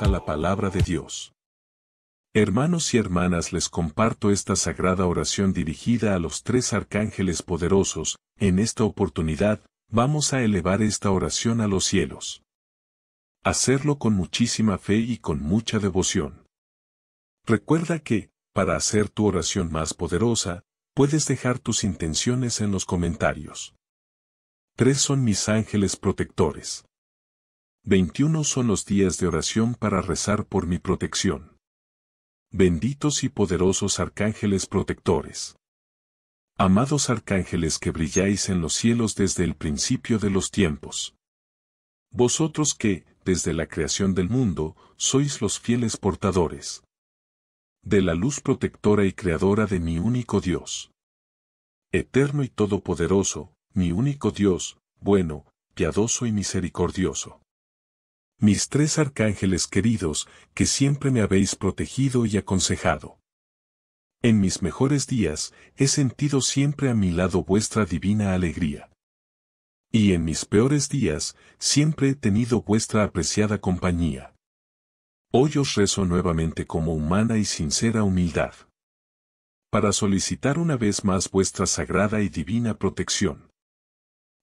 a la palabra de Dios. Hermanos y hermanas, les comparto esta sagrada oración dirigida a los tres arcángeles poderosos, en esta oportunidad, vamos a elevar esta oración a los cielos. Hacerlo con muchísima fe y con mucha devoción. Recuerda que, para hacer tu oración más poderosa, puedes dejar tus intenciones en los comentarios. Tres son mis ángeles protectores. 21 son los días de oración para rezar por mi protección. Benditos y poderosos arcángeles protectores. Amados arcángeles que brilláis en los cielos desde el principio de los tiempos. Vosotros que, desde la creación del mundo, sois los fieles portadores. De la luz protectora y creadora de mi único Dios. Eterno y todopoderoso, mi único Dios, bueno, piadoso y misericordioso mis tres arcángeles queridos, que siempre me habéis protegido y aconsejado. En mis mejores días, he sentido siempre a mi lado vuestra divina alegría. Y en mis peores días, siempre he tenido vuestra apreciada compañía. Hoy os rezo nuevamente como humana y sincera humildad. Para solicitar una vez más vuestra sagrada y divina protección.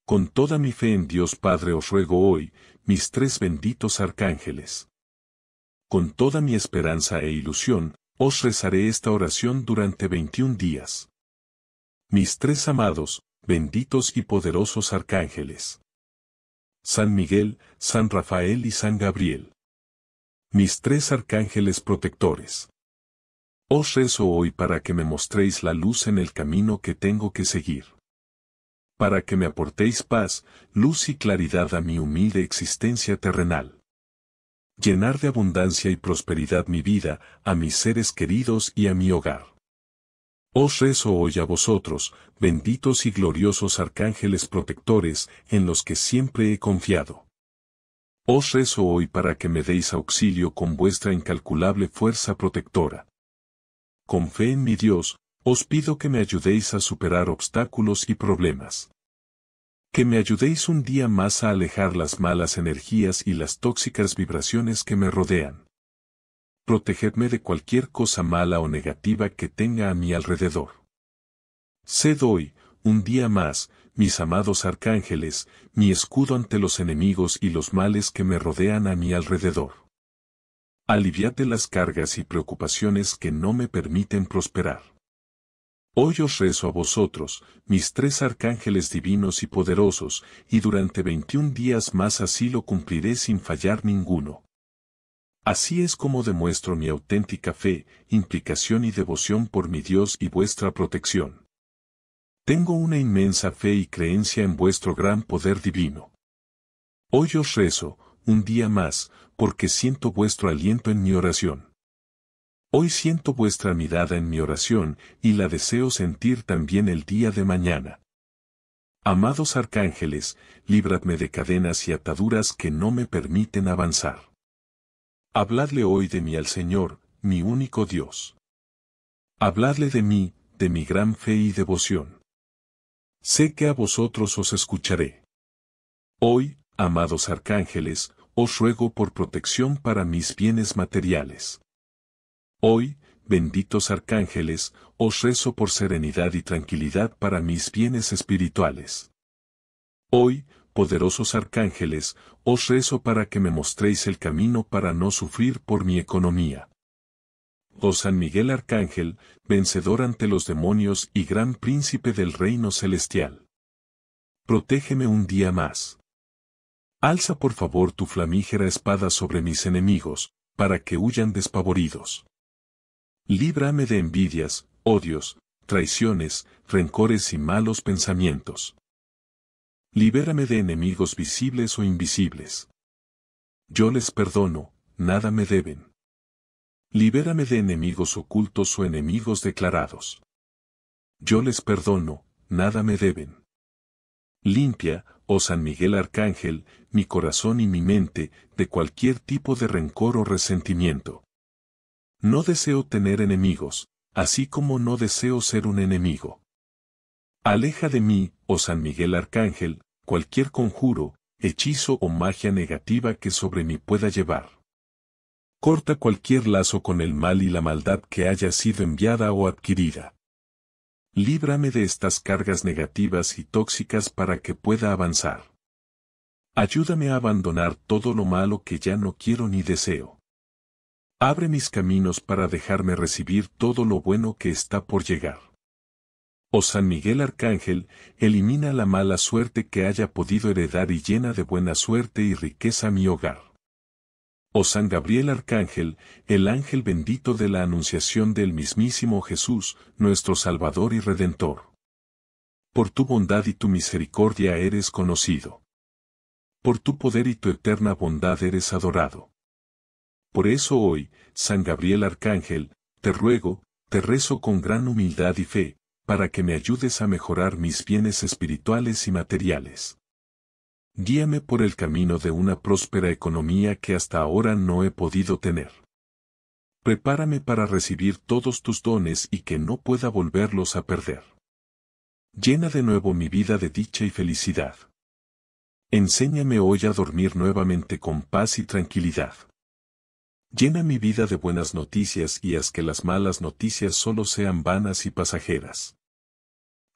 Con toda mi fe en Dios Padre os ruego hoy, mis tres benditos arcángeles. Con toda mi esperanza e ilusión, os rezaré esta oración durante 21 días. Mis tres amados, benditos y poderosos arcángeles. San Miguel, San Rafael y San Gabriel. Mis tres arcángeles protectores. Os rezo hoy para que me mostréis la luz en el camino que tengo que seguir para que me aportéis paz, luz y claridad a mi humilde existencia terrenal. Llenar de abundancia y prosperidad mi vida, a mis seres queridos y a mi hogar. Os rezo hoy a vosotros, benditos y gloriosos arcángeles protectores, en los que siempre he confiado. Os rezo hoy para que me deis auxilio con vuestra incalculable fuerza protectora. Con fe en mi Dios, os pido que me ayudéis a superar obstáculos y problemas. Que me ayudéis un día más a alejar las malas energías y las tóxicas vibraciones que me rodean. Protegedme de cualquier cosa mala o negativa que tenga a mi alrededor. Sed hoy, un día más, mis amados arcángeles, mi escudo ante los enemigos y los males que me rodean a mi alrededor. Aliviad de las cargas y preocupaciones que no me permiten prosperar. Hoy os rezo a vosotros, mis tres arcángeles divinos y poderosos, y durante veintiún días más así lo cumpliré sin fallar ninguno. Así es como demuestro mi auténtica fe, implicación y devoción por mi Dios y vuestra protección. Tengo una inmensa fe y creencia en vuestro gran poder divino. Hoy os rezo, un día más, porque siento vuestro aliento en mi oración. Hoy siento vuestra mirada en mi oración y la deseo sentir también el día de mañana. Amados arcángeles, líbradme de cadenas y ataduras que no me permiten avanzar. Habladle hoy de mí al Señor, mi único Dios. Habladle de mí, de mi gran fe y devoción. Sé que a vosotros os escucharé. Hoy, amados arcángeles, os ruego por protección para mis bienes materiales. Hoy, benditos arcángeles, os rezo por serenidad y tranquilidad para mis bienes espirituales. Hoy, poderosos arcángeles, os rezo para que me mostréis el camino para no sufrir por mi economía. Oh San Miguel Arcángel, vencedor ante los demonios y gran príncipe del reino celestial. Protégeme un día más. Alza por favor tu flamígera espada sobre mis enemigos, para que huyan despavoridos líbrame de envidias, odios, oh traiciones, rencores y malos pensamientos. Libérame de enemigos visibles o invisibles. Yo les perdono, nada me deben. Libérame de enemigos ocultos o enemigos declarados. Yo les perdono, nada me deben. Limpia, oh San Miguel Arcángel, mi corazón y mi mente, de cualquier tipo de rencor o resentimiento. No deseo tener enemigos, así como no deseo ser un enemigo. Aleja de mí, oh San Miguel Arcángel, cualquier conjuro, hechizo o magia negativa que sobre mí pueda llevar. Corta cualquier lazo con el mal y la maldad que haya sido enviada o adquirida. Líbrame de estas cargas negativas y tóxicas para que pueda avanzar. Ayúdame a abandonar todo lo malo que ya no quiero ni deseo. Abre mis caminos para dejarme recibir todo lo bueno que está por llegar. O oh San Miguel Arcángel, elimina la mala suerte que haya podido heredar y llena de buena suerte y riqueza mi hogar. O oh San Gabriel Arcángel, el ángel bendito de la anunciación del mismísimo Jesús, nuestro Salvador y Redentor. Por tu bondad y tu misericordia eres conocido. Por tu poder y tu eterna bondad eres adorado. Por eso hoy, San Gabriel Arcángel, te ruego, te rezo con gran humildad y fe, para que me ayudes a mejorar mis bienes espirituales y materiales. Guíame por el camino de una próspera economía que hasta ahora no he podido tener. Prepárame para recibir todos tus dones y que no pueda volverlos a perder. Llena de nuevo mi vida de dicha y felicidad. Enséñame hoy a dormir nuevamente con paz y tranquilidad. Llena mi vida de buenas noticias y haz que las malas noticias solo sean vanas y pasajeras.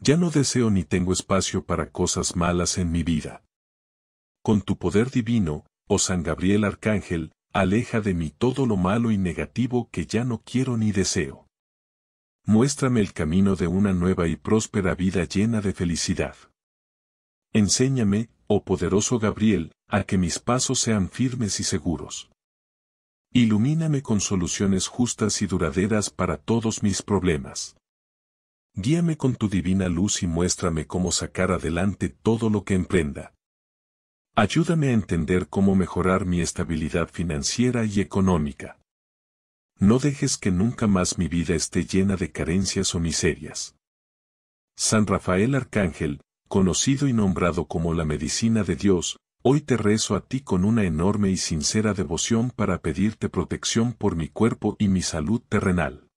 Ya no deseo ni tengo espacio para cosas malas en mi vida. Con tu poder divino, oh San Gabriel Arcángel, aleja de mí todo lo malo y negativo que ya no quiero ni deseo. Muéstrame el camino de una nueva y próspera vida llena de felicidad. Enséñame, oh poderoso Gabriel, a que mis pasos sean firmes y seguros. Ilumíname con soluciones justas y duraderas para todos mis problemas. Guíame con tu divina luz y muéstrame cómo sacar adelante todo lo que emprenda. Ayúdame a entender cómo mejorar mi estabilidad financiera y económica. No dejes que nunca más mi vida esté llena de carencias o miserias. San Rafael Arcángel, conocido y nombrado como la medicina de Dios, Hoy te rezo a ti con una enorme y sincera devoción para pedirte protección por mi cuerpo y mi salud terrenal.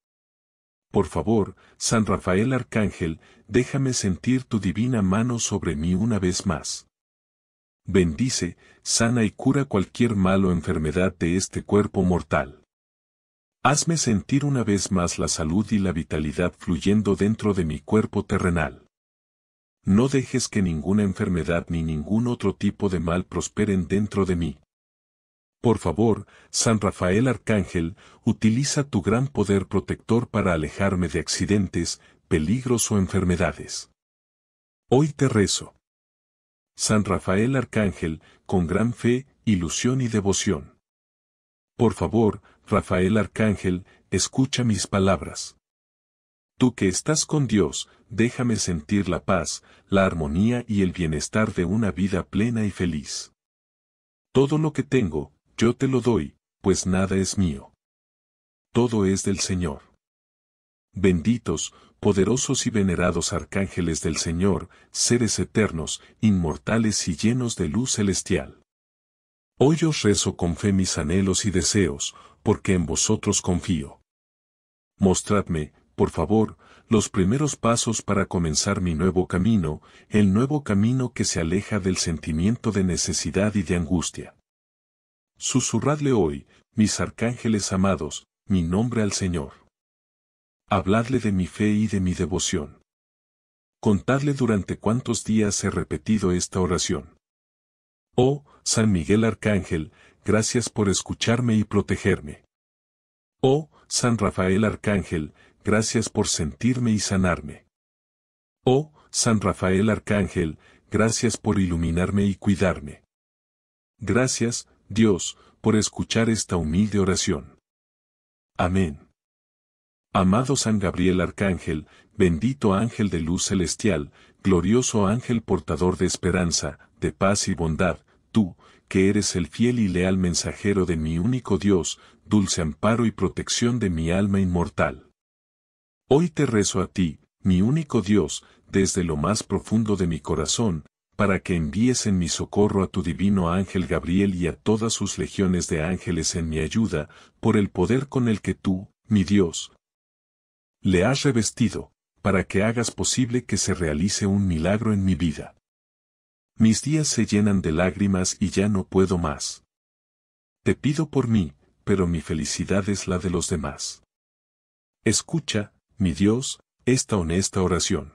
Por favor, San Rafael Arcángel, déjame sentir tu divina mano sobre mí una vez más. Bendice, sana y cura cualquier mal o enfermedad de este cuerpo mortal. Hazme sentir una vez más la salud y la vitalidad fluyendo dentro de mi cuerpo terrenal no dejes que ninguna enfermedad ni ningún otro tipo de mal prosperen dentro de mí. Por favor, San Rafael Arcángel, utiliza tu gran poder protector para alejarme de accidentes, peligros o enfermedades. Hoy te rezo. San Rafael Arcángel, con gran fe, ilusión y devoción. Por favor, Rafael Arcángel, escucha mis palabras. Tú que estás con Dios, déjame sentir la paz, la armonía y el bienestar de una vida plena y feliz. Todo lo que tengo, yo te lo doy, pues nada es mío. Todo es del Señor. Benditos, poderosos y venerados arcángeles del Señor, seres eternos, inmortales y llenos de luz celestial. Hoy os rezo con fe mis anhelos y deseos, porque en vosotros confío. Mostradme, por favor, los primeros pasos para comenzar mi nuevo camino, el nuevo camino que se aleja del sentimiento de necesidad y de angustia. Susurradle hoy, mis arcángeles amados, mi nombre al Señor. Habladle de mi fe y de mi devoción. Contadle durante cuántos días he repetido esta oración. Oh, San Miguel Arcángel, gracias por escucharme y protegerme. Oh, San Rafael Arcángel, gracias por sentirme y sanarme. Oh, San Rafael Arcángel, gracias por iluminarme y cuidarme. Gracias, Dios, por escuchar esta humilde oración. Amén. Amado San Gabriel Arcángel, bendito ángel de luz celestial, glorioso ángel portador de esperanza, de paz y bondad, tú, que eres el fiel y leal mensajero de mi único Dios, dulce amparo y protección de mi alma inmortal. Hoy te rezo a ti, mi único Dios, desde lo más profundo de mi corazón, para que envíes en mi socorro a tu divino ángel Gabriel y a todas sus legiones de ángeles en mi ayuda, por el poder con el que tú, mi Dios, le has revestido, para que hagas posible que se realice un milagro en mi vida. Mis días se llenan de lágrimas y ya no puedo más. Te pido por mí, pero mi felicidad es la de los demás. Escucha, mi Dios, esta honesta oración.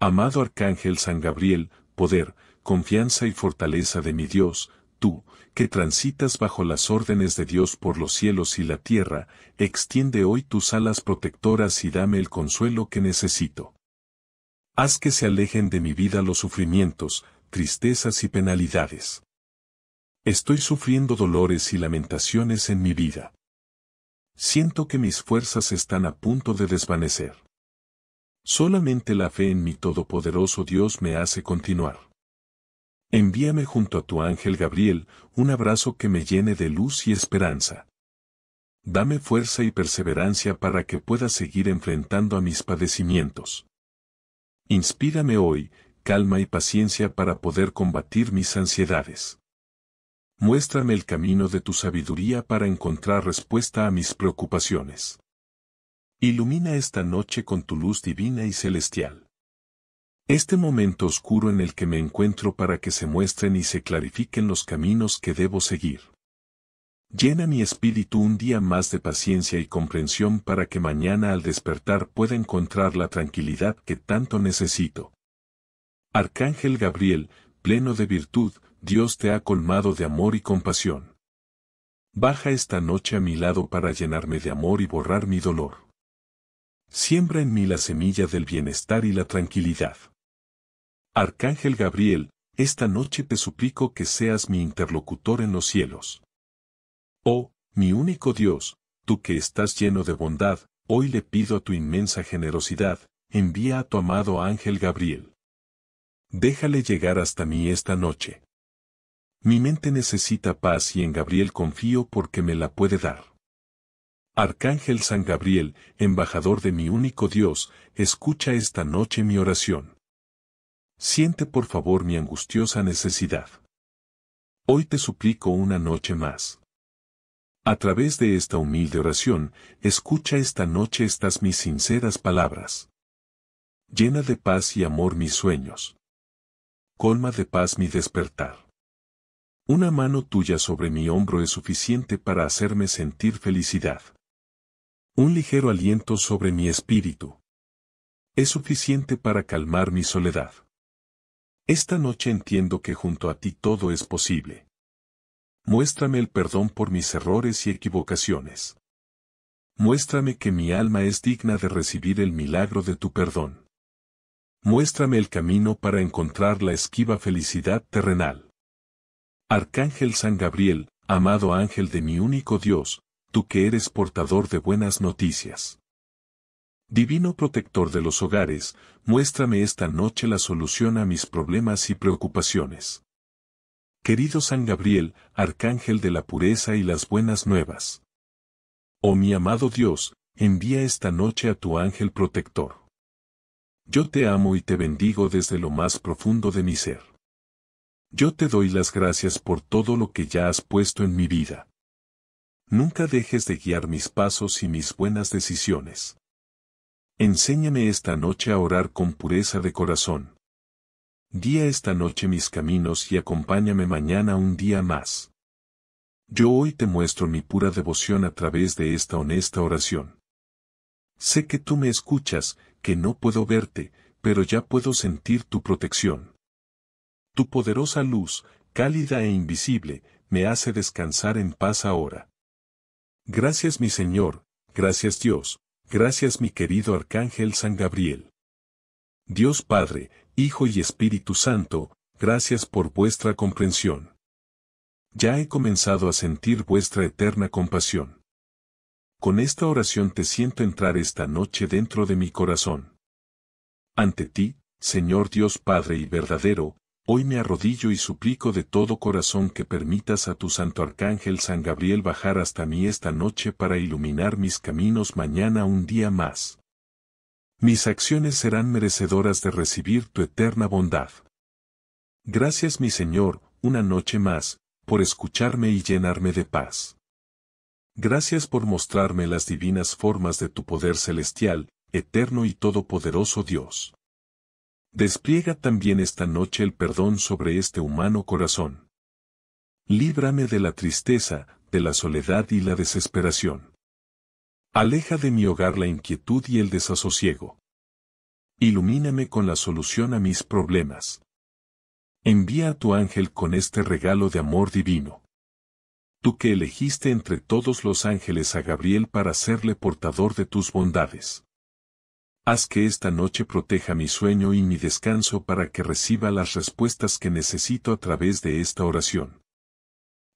Amado Arcángel San Gabriel, poder, confianza y fortaleza de mi Dios, tú, que transitas bajo las órdenes de Dios por los cielos y la tierra, extiende hoy tus alas protectoras y dame el consuelo que necesito. Haz que se alejen de mi vida los sufrimientos, tristezas y penalidades. Estoy sufriendo dolores y lamentaciones en mi vida. Siento que mis fuerzas están a punto de desvanecer. Solamente la fe en mi todopoderoso Dios me hace continuar. Envíame junto a tu ángel Gabriel un abrazo que me llene de luz y esperanza. Dame fuerza y perseverancia para que pueda seguir enfrentando a mis padecimientos. Inspírame hoy, calma y paciencia para poder combatir mis ansiedades muéstrame el camino de tu sabiduría para encontrar respuesta a mis preocupaciones. Ilumina esta noche con tu luz divina y celestial. Este momento oscuro en el que me encuentro para que se muestren y se clarifiquen los caminos que debo seguir. Llena mi espíritu un día más de paciencia y comprensión para que mañana al despertar pueda encontrar la tranquilidad que tanto necesito. Arcángel Gabriel, pleno de virtud, Dios te ha colmado de amor y compasión. Baja esta noche a mi lado para llenarme de amor y borrar mi dolor. Siembra en mí la semilla del bienestar y la tranquilidad. Arcángel Gabriel, esta noche te suplico que seas mi interlocutor en los cielos. Oh, mi único Dios, tú que estás lleno de bondad, hoy le pido a tu inmensa generosidad, envía a tu amado ángel Gabriel. Déjale llegar hasta mí esta noche. Mi mente necesita paz y en Gabriel confío porque me la puede dar. Arcángel San Gabriel, embajador de mi único Dios, escucha esta noche mi oración. Siente por favor mi angustiosa necesidad. Hoy te suplico una noche más. A través de esta humilde oración, escucha esta noche estas mis sinceras palabras. Llena de paz y amor mis sueños. Colma de paz mi despertar. Una mano tuya sobre mi hombro es suficiente para hacerme sentir felicidad. Un ligero aliento sobre mi espíritu. Es suficiente para calmar mi soledad. Esta noche entiendo que junto a ti todo es posible. Muéstrame el perdón por mis errores y equivocaciones. Muéstrame que mi alma es digna de recibir el milagro de tu perdón. Muéstrame el camino para encontrar la esquiva felicidad terrenal. Arcángel San Gabriel, amado ángel de mi único Dios, tú que eres portador de buenas noticias. Divino protector de los hogares, muéstrame esta noche la solución a mis problemas y preocupaciones. Querido San Gabriel, arcángel de la pureza y las buenas nuevas. Oh mi amado Dios, envía esta noche a tu ángel protector. Yo te amo y te bendigo desde lo más profundo de mi ser. Yo te doy las gracias por todo lo que ya has puesto en mi vida. Nunca dejes de guiar mis pasos y mis buenas decisiones. Enséñame esta noche a orar con pureza de corazón. Guía esta noche mis caminos y acompáñame mañana un día más. Yo hoy te muestro mi pura devoción a través de esta honesta oración. Sé que tú me escuchas, que no puedo verte, pero ya puedo sentir tu protección. Tu poderosa luz, cálida e invisible, me hace descansar en paz ahora. Gracias mi Señor, gracias Dios, gracias mi querido Arcángel San Gabriel. Dios Padre, Hijo y Espíritu Santo, gracias por vuestra comprensión. Ya he comenzado a sentir vuestra eterna compasión. Con esta oración te siento entrar esta noche dentro de mi corazón. Ante ti, Señor Dios Padre y verdadero, Hoy me arrodillo y suplico de todo corazón que permitas a tu santo arcángel San Gabriel bajar hasta mí esta noche para iluminar mis caminos mañana un día más. Mis acciones serán merecedoras de recibir tu eterna bondad. Gracias mi Señor, una noche más, por escucharme y llenarme de paz. Gracias por mostrarme las divinas formas de tu poder celestial, eterno y todopoderoso Dios. Despliega también esta noche el perdón sobre este humano corazón. Líbrame de la tristeza, de la soledad y la desesperación. Aleja de mi hogar la inquietud y el desasosiego. Ilumíname con la solución a mis problemas. Envía a tu ángel con este regalo de amor divino. Tú que elegiste entre todos los ángeles a Gabriel para serle portador de tus bondades. Haz que esta noche proteja mi sueño y mi descanso para que reciba las respuestas que necesito a través de esta oración.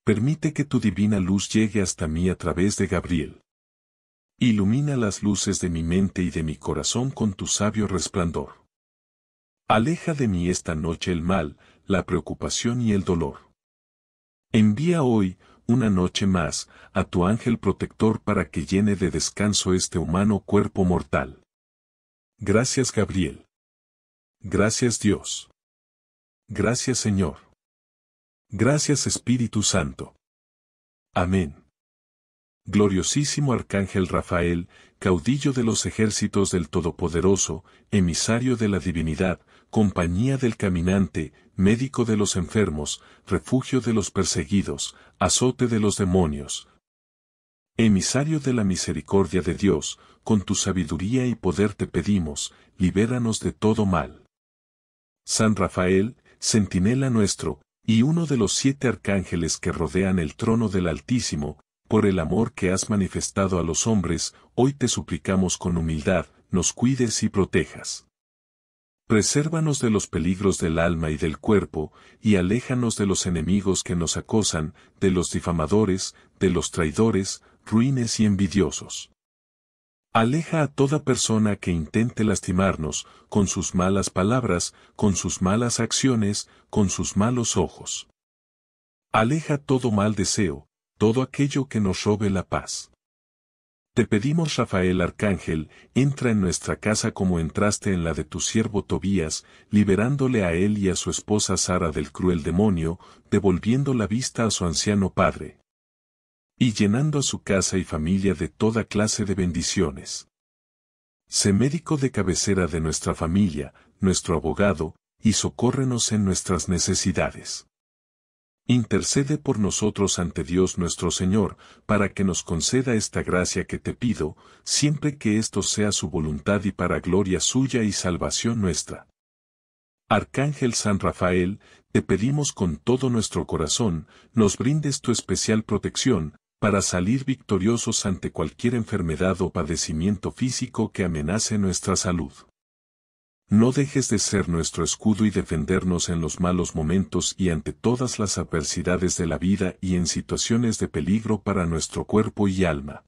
Permite que tu divina luz llegue hasta mí a través de Gabriel. Ilumina las luces de mi mente y de mi corazón con tu sabio resplandor. Aleja de mí esta noche el mal, la preocupación y el dolor. Envía hoy, una noche más, a tu ángel protector para que llene de descanso este humano cuerpo mortal. Gracias Gabriel. Gracias Dios. Gracias Señor. Gracias Espíritu Santo. Amén. Gloriosísimo Arcángel Rafael, caudillo de los ejércitos del Todopoderoso, emisario de la divinidad, compañía del caminante, médico de los enfermos, refugio de los perseguidos, azote de los demonios. Emisario de la misericordia de Dios, con tu sabiduría y poder te pedimos, libéranos de todo mal. San Rafael, centinela nuestro, y uno de los siete arcángeles que rodean el trono del Altísimo, por el amor que has manifestado a los hombres, hoy te suplicamos con humildad, nos cuides y protejas. Presérvanos de los peligros del alma y del cuerpo, y aléjanos de los enemigos que nos acosan, de los difamadores, de los traidores, ruines y envidiosos. Aleja a toda persona que intente lastimarnos, con sus malas palabras, con sus malas acciones, con sus malos ojos. Aleja todo mal deseo, todo aquello que nos robe la paz. Te pedimos, Rafael Arcángel, entra en nuestra casa como entraste en la de tu siervo Tobías, liberándole a él y a su esposa Sara del cruel demonio, devolviendo la vista a su anciano padre y llenando a su casa y familia de toda clase de bendiciones. Sé médico de cabecera de nuestra familia, nuestro abogado, y socórrenos en nuestras necesidades. Intercede por nosotros ante Dios nuestro Señor, para que nos conceda esta gracia que te pido, siempre que esto sea su voluntad y para gloria suya y salvación nuestra. Arcángel San Rafael, te pedimos con todo nuestro corazón, nos brindes tu especial protección, para salir victoriosos ante cualquier enfermedad o padecimiento físico que amenace nuestra salud. No dejes de ser nuestro escudo y defendernos en los malos momentos y ante todas las adversidades de la vida y en situaciones de peligro para nuestro cuerpo y alma.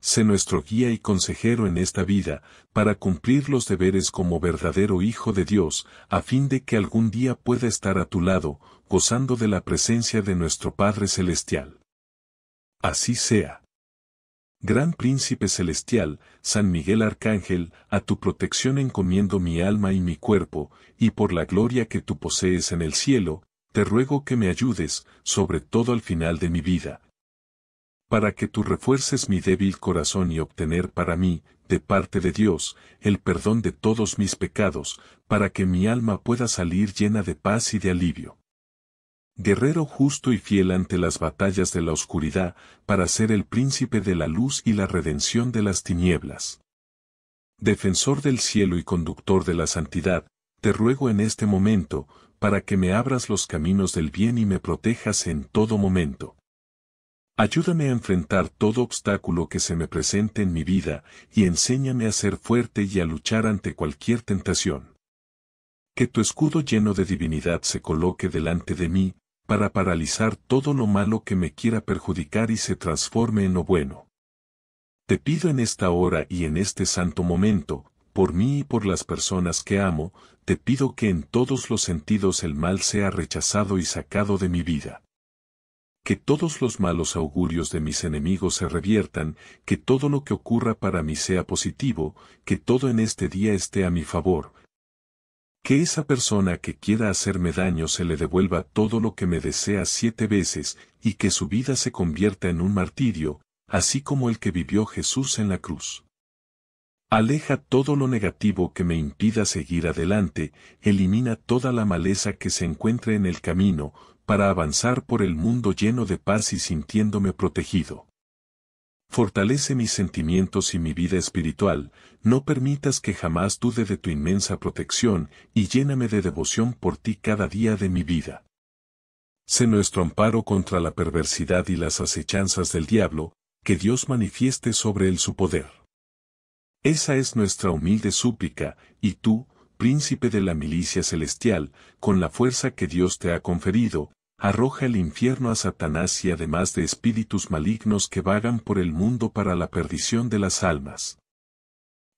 Sé nuestro guía y consejero en esta vida, para cumplir los deberes como verdadero Hijo de Dios, a fin de que algún día pueda estar a tu lado, gozando de la presencia de nuestro Padre Celestial. Así sea. Gran Príncipe Celestial, San Miguel Arcángel, a tu protección encomiendo mi alma y mi cuerpo, y por la gloria que tú posees en el cielo, te ruego que me ayudes, sobre todo al final de mi vida. Para que tú refuerces mi débil corazón y obtener para mí, de parte de Dios, el perdón de todos mis pecados, para que mi alma pueda salir llena de paz y de alivio guerrero justo y fiel ante las batallas de la oscuridad, para ser el príncipe de la luz y la redención de las tinieblas. Defensor del cielo y conductor de la santidad, te ruego en este momento, para que me abras los caminos del bien y me protejas en todo momento. Ayúdame a enfrentar todo obstáculo que se me presente en mi vida y enséñame a ser fuerte y a luchar ante cualquier tentación. Que tu escudo lleno de divinidad se coloque delante de mí, para paralizar todo lo malo que me quiera perjudicar y se transforme en lo bueno. Te pido en esta hora y en este santo momento, por mí y por las personas que amo, te pido que en todos los sentidos el mal sea rechazado y sacado de mi vida. Que todos los malos augurios de mis enemigos se reviertan, que todo lo que ocurra para mí sea positivo, que todo en este día esté a mi favor, que esa persona que quiera hacerme daño se le devuelva todo lo que me desea siete veces, y que su vida se convierta en un martirio, así como el que vivió Jesús en la cruz. Aleja todo lo negativo que me impida seguir adelante, elimina toda la maleza que se encuentre en el camino, para avanzar por el mundo lleno de paz y sintiéndome protegido. Fortalece mis sentimientos y mi vida espiritual, no permitas que jamás dude de tu inmensa protección y lléname de devoción por ti cada día de mi vida. Sé nuestro amparo contra la perversidad y las acechanzas del diablo, que Dios manifieste sobre él su poder. Esa es nuestra humilde súplica, y tú, príncipe de la milicia celestial, con la fuerza que Dios te ha conferido, arroja el infierno a Satanás y además de espíritus malignos que vagan por el mundo para la perdición de las almas.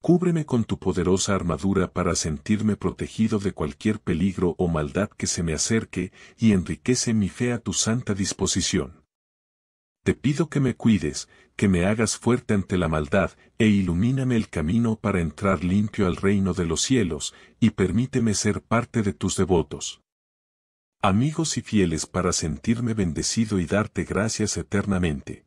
Cúbreme con tu poderosa armadura para sentirme protegido de cualquier peligro o maldad que se me acerque, y enriquece mi fe a tu santa disposición. Te pido que me cuides, que me hagas fuerte ante la maldad, e ilumíname el camino para entrar limpio al reino de los cielos, y permíteme ser parte de tus devotos amigos y fieles para sentirme bendecido y darte gracias eternamente.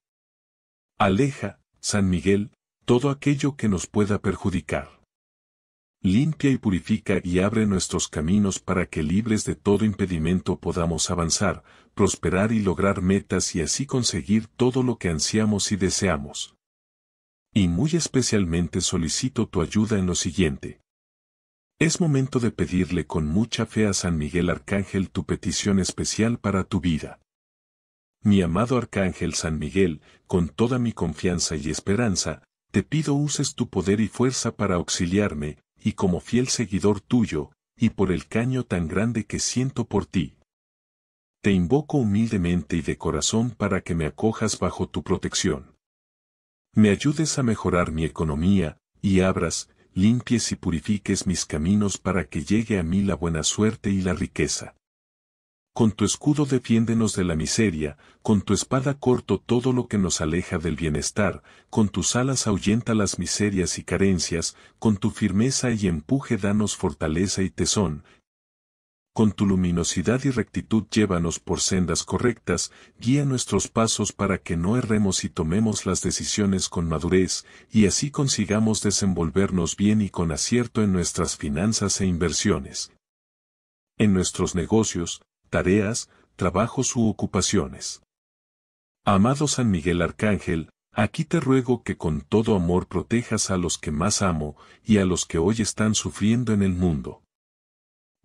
Aleja, San Miguel, todo aquello que nos pueda perjudicar. Limpia y purifica y abre nuestros caminos para que libres de todo impedimento podamos avanzar, prosperar y lograr metas y así conseguir todo lo que ansiamos y deseamos. Y muy especialmente solicito tu ayuda en lo siguiente. Es momento de pedirle con mucha fe a San Miguel Arcángel tu petición especial para tu vida. Mi amado Arcángel San Miguel, con toda mi confianza y esperanza, te pido uses tu poder y fuerza para auxiliarme, y como fiel seguidor tuyo, y por el caño tan grande que siento por ti. Te invoco humildemente y de corazón para que me acojas bajo tu protección. Me ayudes a mejorar mi economía, y abras, limpies y purifiques mis caminos para que llegue a mí la buena suerte y la riqueza. Con tu escudo defiéndenos de la miseria, con tu espada corto todo lo que nos aleja del bienestar, con tus alas ahuyenta las miserias y carencias, con tu firmeza y empuje danos fortaleza y tesón, con tu luminosidad y rectitud llévanos por sendas correctas, guía nuestros pasos para que no erremos y tomemos las decisiones con madurez, y así consigamos desenvolvernos bien y con acierto en nuestras finanzas e inversiones. En nuestros negocios, tareas, trabajos u ocupaciones. Amado San Miguel Arcángel, aquí te ruego que con todo amor protejas a los que más amo y a los que hoy están sufriendo en el mundo.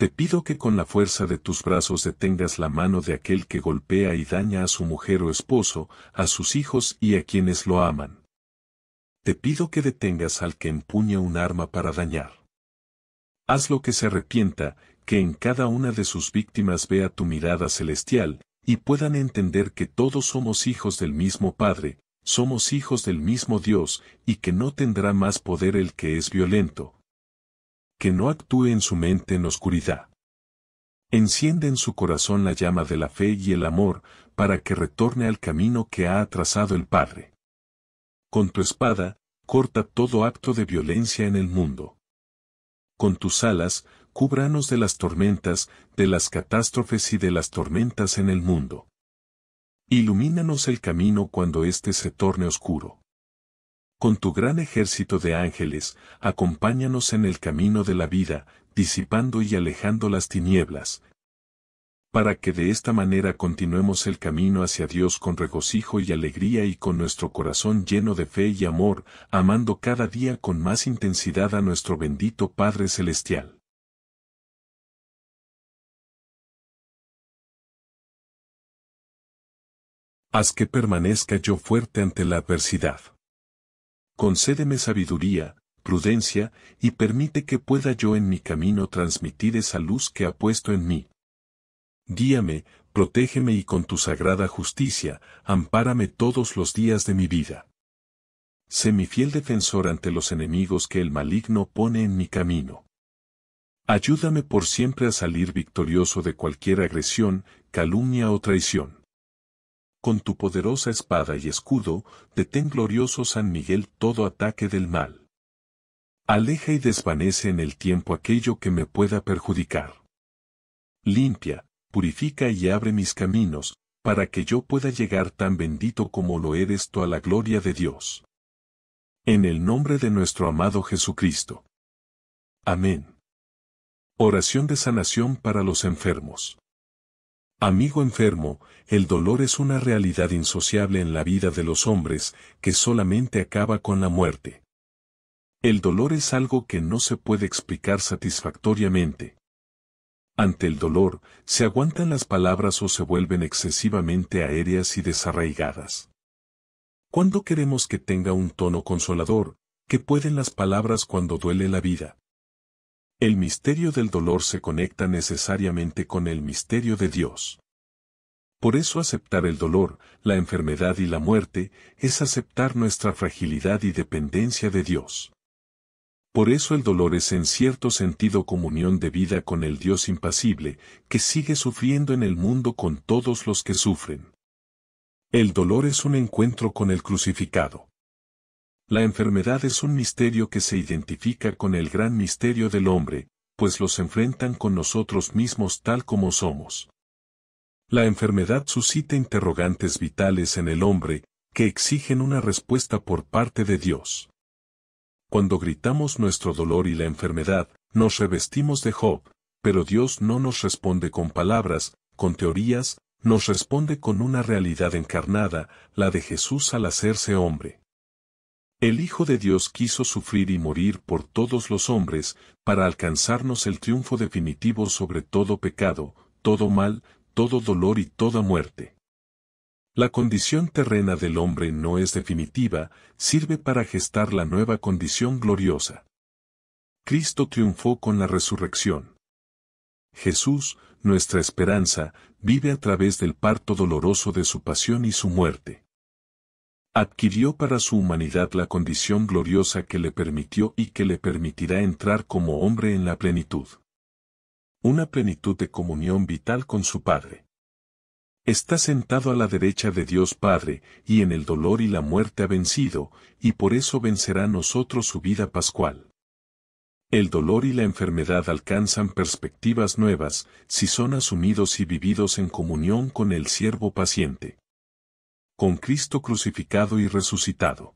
Te pido que con la fuerza de tus brazos detengas la mano de aquel que golpea y daña a su mujer o esposo, a sus hijos y a quienes lo aman. Te pido que detengas al que empuña un arma para dañar. Haz lo que se arrepienta, que en cada una de sus víctimas vea tu mirada celestial, y puedan entender que todos somos hijos del mismo Padre, somos hijos del mismo Dios, y que no tendrá más poder el que es violento, que no actúe en su mente en oscuridad. Enciende en su corazón la llama de la fe y el amor, para que retorne al camino que ha atrasado el Padre. Con tu espada, corta todo acto de violencia en el mundo. Con tus alas, cúbranos de las tormentas, de las catástrofes y de las tormentas en el mundo. Ilumínanos el camino cuando éste se torne oscuro con tu gran ejército de ángeles, acompáñanos en el camino de la vida, disipando y alejando las tinieblas, para que de esta manera continuemos el camino hacia Dios con regocijo y alegría y con nuestro corazón lleno de fe y amor, amando cada día con más intensidad a nuestro bendito Padre Celestial. Haz que permanezca yo fuerte ante la adversidad concédeme sabiduría, prudencia, y permite que pueda yo en mi camino transmitir esa luz que ha puesto en mí. Guíame, protégeme y con tu sagrada justicia, ampárame todos los días de mi vida. Sé mi fiel defensor ante los enemigos que el maligno pone en mi camino. Ayúdame por siempre a salir victorioso de cualquier agresión, calumnia o traición con tu poderosa espada y escudo, detén glorioso San Miguel todo ataque del mal. Aleja y desvanece en el tiempo aquello que me pueda perjudicar. Limpia, purifica y abre mis caminos, para que yo pueda llegar tan bendito como lo eres tú a la gloria de Dios. En el nombre de nuestro amado Jesucristo. Amén. Oración de sanación para los enfermos. Amigo enfermo, el dolor es una realidad insociable en la vida de los hombres que solamente acaba con la muerte. El dolor es algo que no se puede explicar satisfactoriamente. Ante el dolor, se aguantan las palabras o se vuelven excesivamente aéreas y desarraigadas. ¿Cuándo queremos que tenga un tono consolador? ¿Qué pueden las palabras cuando duele la vida? El misterio del dolor se conecta necesariamente con el misterio de Dios. Por eso aceptar el dolor, la enfermedad y la muerte es aceptar nuestra fragilidad y dependencia de Dios. Por eso el dolor es en cierto sentido comunión de vida con el Dios impasible, que sigue sufriendo en el mundo con todos los que sufren. El dolor es un encuentro con el crucificado. La enfermedad es un misterio que se identifica con el gran misterio del hombre, pues los enfrentan con nosotros mismos tal como somos. La enfermedad suscita interrogantes vitales en el hombre, que exigen una respuesta por parte de Dios. Cuando gritamos nuestro dolor y la enfermedad, nos revestimos de Job, pero Dios no nos responde con palabras, con teorías, nos responde con una realidad encarnada, la de Jesús al hacerse hombre. El Hijo de Dios quiso sufrir y morir por todos los hombres, para alcanzarnos el triunfo definitivo sobre todo pecado, todo mal, todo dolor y toda muerte. La condición terrena del hombre no es definitiva, sirve para gestar la nueva condición gloriosa. Cristo triunfó con la resurrección. Jesús, nuestra esperanza, vive a través del parto doloroso de su pasión y su muerte adquirió para su humanidad la condición gloriosa que le permitió y que le permitirá entrar como hombre en la plenitud. Una plenitud de comunión vital con su Padre. Está sentado a la derecha de Dios Padre, y en el dolor y la muerte ha vencido, y por eso vencerá nosotros su vida pascual. El dolor y la enfermedad alcanzan perspectivas nuevas si son asumidos y vividos en comunión con el siervo paciente con Cristo crucificado y resucitado.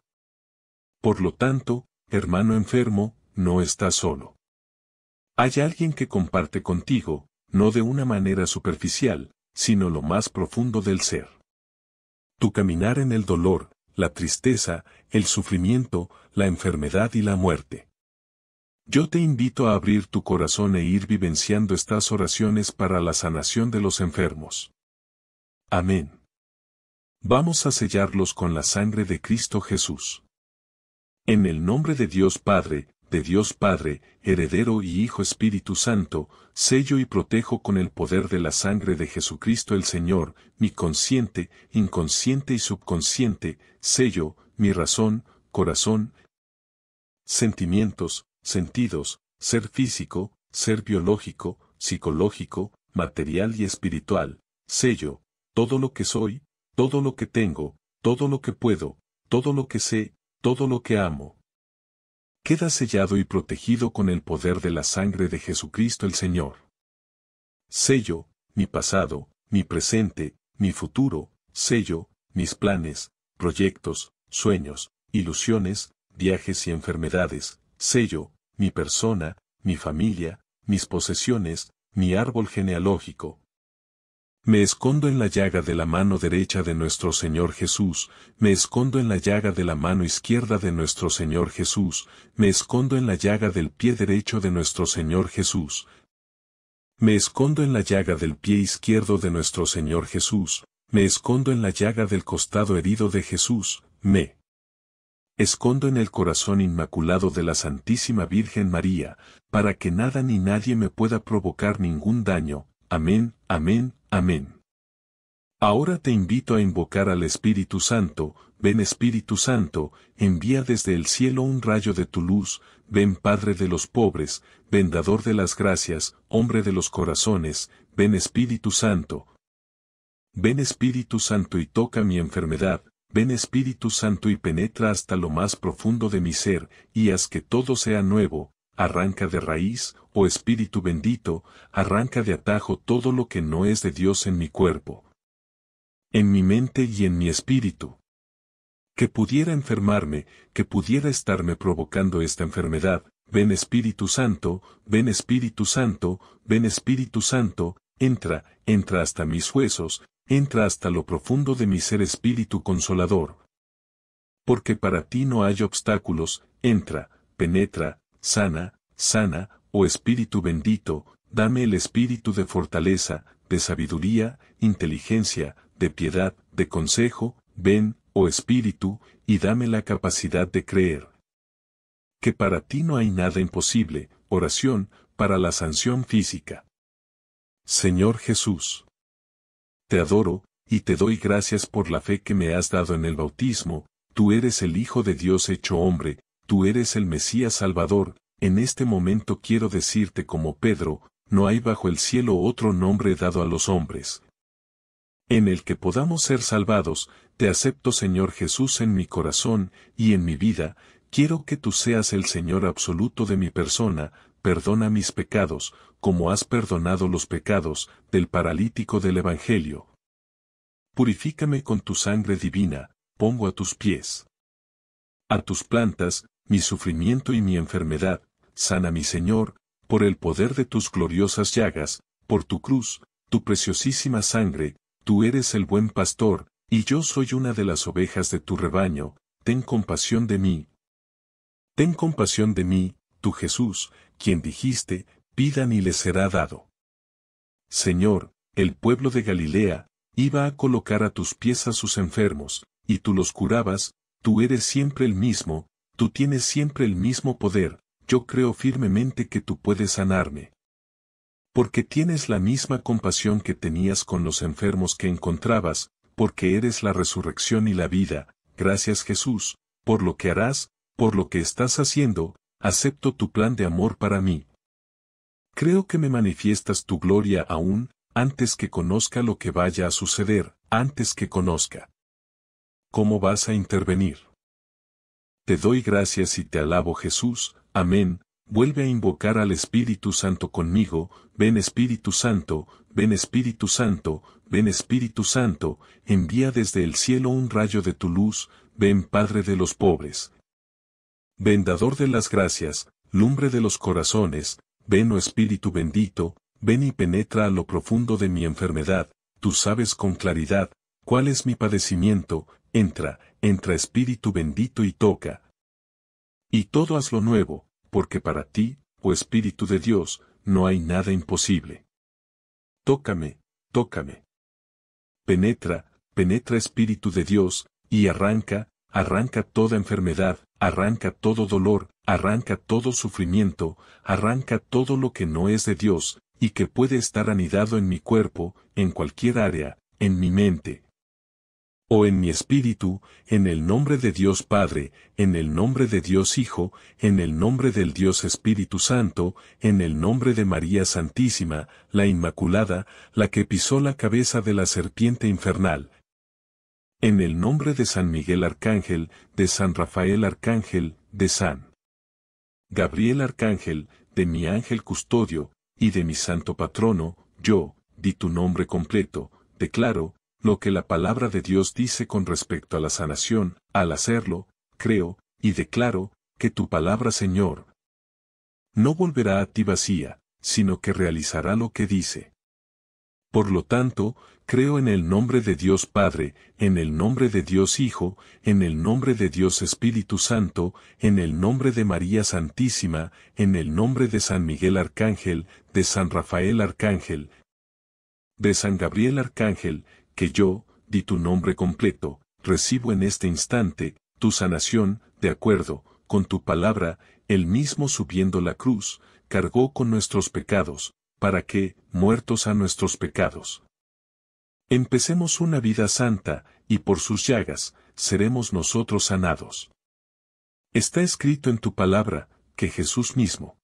Por lo tanto, hermano enfermo, no estás solo. Hay alguien que comparte contigo, no de una manera superficial, sino lo más profundo del ser. Tu caminar en el dolor, la tristeza, el sufrimiento, la enfermedad y la muerte. Yo te invito a abrir tu corazón e ir vivenciando estas oraciones para la sanación de los enfermos. Amén vamos a sellarlos con la sangre de Cristo Jesús. En el nombre de Dios Padre, de Dios Padre, heredero y Hijo Espíritu Santo, sello y protejo con el poder de la sangre de Jesucristo el Señor, mi consciente, inconsciente y subconsciente, sello, mi razón, corazón, sentimientos, sentidos, ser físico, ser biológico, psicológico, material y espiritual, sello, todo lo que soy, todo lo que tengo, todo lo que puedo, todo lo que sé, todo lo que amo. Queda sellado y protegido con el poder de la sangre de Jesucristo el Señor. Sello, mi pasado, mi presente, mi futuro, sello, mis planes, proyectos, sueños, ilusiones, viajes y enfermedades, sello, mi persona, mi familia, mis posesiones, mi árbol genealógico, me escondo en la llaga de la mano derecha de nuestro Señor Jesús, me escondo en la llaga de la mano izquierda de nuestro Señor Jesús, me escondo en la llaga del pie derecho de nuestro Señor Jesús, me escondo en la llaga del pie izquierdo de nuestro Señor Jesús, me escondo en la llaga del costado herido de Jesús, me escondo en el corazón inmaculado de la Santísima Virgen María, para que nada ni nadie me pueda provocar ningún daño. Amén, amén, Amén. Ahora te invito a invocar al Espíritu Santo, ven Espíritu Santo, envía desde el cielo un rayo de tu luz, ven Padre de los pobres, vendador de las gracias, hombre de los corazones, ven Espíritu Santo. Ven Espíritu Santo y toca mi enfermedad, ven Espíritu Santo y penetra hasta lo más profundo de mi ser, y haz que todo sea nuevo, arranca de raíz, oh Espíritu bendito, arranca de atajo todo lo que no es de Dios en mi cuerpo, en mi mente y en mi espíritu. Que pudiera enfermarme, que pudiera estarme provocando esta enfermedad, ven Espíritu Santo, ven Espíritu Santo, ven Espíritu Santo, entra, entra hasta mis huesos, entra hasta lo profundo de mi ser Espíritu Consolador. Porque para ti no hay obstáculos, entra, penetra, sana, sana, oh Espíritu bendito, dame el espíritu de fortaleza, de sabiduría, inteligencia, de piedad, de consejo, ven, oh Espíritu, y dame la capacidad de creer. Que para ti no hay nada imposible, oración, para la sanción física. Señor Jesús. Te adoro, y te doy gracias por la fe que me has dado en el bautismo, tú eres el Hijo de Dios hecho hombre, tú eres el Mesías Salvador, en este momento quiero decirte como Pedro, no hay bajo el cielo otro nombre dado a los hombres, en el que podamos ser salvados, te acepto Señor Jesús en mi corazón y en mi vida, quiero que tú seas el Señor absoluto de mi persona, perdona mis pecados, como has perdonado los pecados del paralítico del Evangelio. Purifícame con tu sangre divina, pongo a tus pies. A tus plantas, mi sufrimiento y mi enfermedad, sana mi Señor, por el poder de tus gloriosas llagas, por tu cruz, tu preciosísima sangre, tú eres el buen pastor, y yo soy una de las ovejas de tu rebaño, ten compasión de mí. Ten compasión de mí, tu Jesús, quien dijiste, pidan y les será dado. Señor, el pueblo de Galilea, iba a colocar a tus pies a sus enfermos, y tú los curabas, tú eres siempre el mismo, Tú tienes siempre el mismo poder, yo creo firmemente que tú puedes sanarme. Porque tienes la misma compasión que tenías con los enfermos que encontrabas, porque eres la resurrección y la vida, gracias Jesús, por lo que harás, por lo que estás haciendo, acepto tu plan de amor para mí. Creo que me manifiestas tu gloria aún, antes que conozca lo que vaya a suceder, antes que conozca. ¿Cómo vas a intervenir? Te doy gracias y te alabo Jesús, amén. Vuelve a invocar al Espíritu Santo conmigo, ven Espíritu Santo, ven Espíritu Santo, ven Espíritu Santo, envía desde el cielo un rayo de tu luz, ven Padre de los pobres. Vendador de las gracias, lumbre de los corazones, ven oh Espíritu bendito, ven y penetra a lo profundo de mi enfermedad, tú sabes con claridad, cuál es mi padecimiento, entra, entra Espíritu bendito y toca. Y todo haz lo nuevo, porque para ti, oh Espíritu de Dios, no hay nada imposible. Tócame, tócame. Penetra, penetra Espíritu de Dios, y arranca, arranca toda enfermedad, arranca todo dolor, arranca todo sufrimiento, arranca todo lo que no es de Dios, y que puede estar anidado en mi cuerpo, en cualquier área, en mi mente, o en mi espíritu, en el nombre de Dios Padre, en el nombre de Dios Hijo, en el nombre del Dios Espíritu Santo, en el nombre de María Santísima, la Inmaculada, la que pisó la cabeza de la serpiente infernal. En el nombre de San Miguel Arcángel, de San Rafael Arcángel, de San Gabriel Arcángel, de mi ángel custodio, y de mi santo patrono, yo, di tu nombre completo, declaro, lo que la palabra de Dios dice con respecto a la sanación, al hacerlo, creo, y declaro, que tu palabra Señor, no volverá a ti vacía, sino que realizará lo que dice. Por lo tanto, creo en el nombre de Dios Padre, en el nombre de Dios Hijo, en el nombre de Dios Espíritu Santo, en el nombre de María Santísima, en el nombre de San Miguel Arcángel, de San Rafael Arcángel, de San Gabriel Arcángel, que yo, di tu nombre completo, recibo en este instante, tu sanación, de acuerdo, con tu palabra, el mismo subiendo la cruz, cargó con nuestros pecados, para que, muertos a nuestros pecados, empecemos una vida santa, y por sus llagas, seremos nosotros sanados. Está escrito en tu palabra, que Jesús mismo,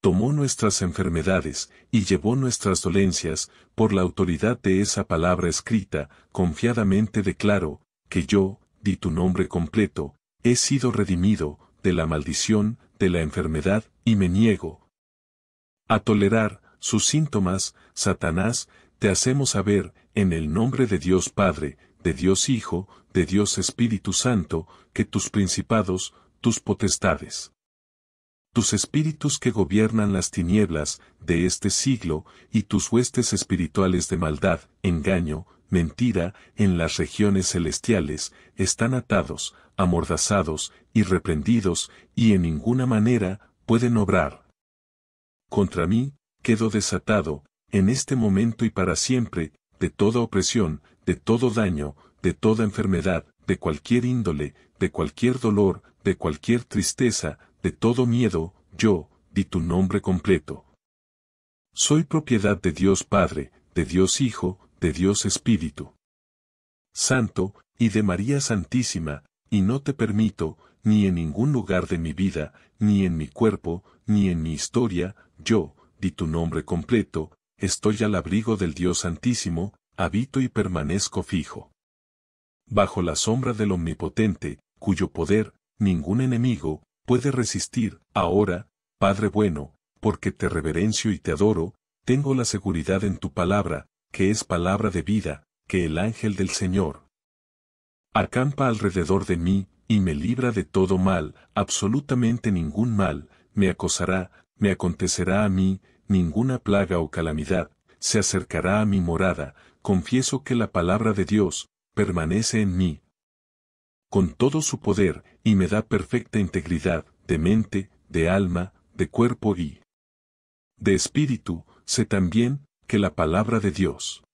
tomó nuestras enfermedades y llevó nuestras dolencias, por la autoridad de esa palabra escrita, confiadamente declaro, que yo, di tu nombre completo, he sido redimido, de la maldición, de la enfermedad, y me niego. A tolerar, sus síntomas, Satanás, te hacemos saber, en el nombre de Dios Padre, de Dios Hijo, de Dios Espíritu Santo, que tus principados, tus potestades, tus espíritus que gobiernan las tinieblas de este siglo, y tus huestes espirituales de maldad, engaño, mentira, en las regiones celestiales, están atados, amordazados y reprendidos, y en ninguna manera pueden obrar. Contra mí, quedo desatado, en este momento y para siempre, de toda opresión, de todo daño, de toda enfermedad, de cualquier índole, de cualquier dolor, de cualquier tristeza, de todo miedo, yo, di tu nombre completo. Soy propiedad de Dios Padre, de Dios Hijo, de Dios Espíritu. Santo, y de María Santísima, y no te permito, ni en ningún lugar de mi vida, ni en mi cuerpo, ni en mi historia, yo, di tu nombre completo, estoy al abrigo del Dios Santísimo, habito y permanezco fijo. Bajo la sombra del Omnipotente, cuyo poder, ningún enemigo, puede resistir, ahora, Padre bueno, porque te reverencio y te adoro, tengo la seguridad en tu palabra, que es palabra de vida, que el ángel del Señor acampa alrededor de mí, y me libra de todo mal, absolutamente ningún mal, me acosará, me acontecerá a mí, ninguna plaga o calamidad, se acercará a mi morada, confieso que la palabra de Dios, permanece en mí, con todo su poder, y me da perfecta integridad, de mente, de alma, de cuerpo y de espíritu, sé también, que la palabra de Dios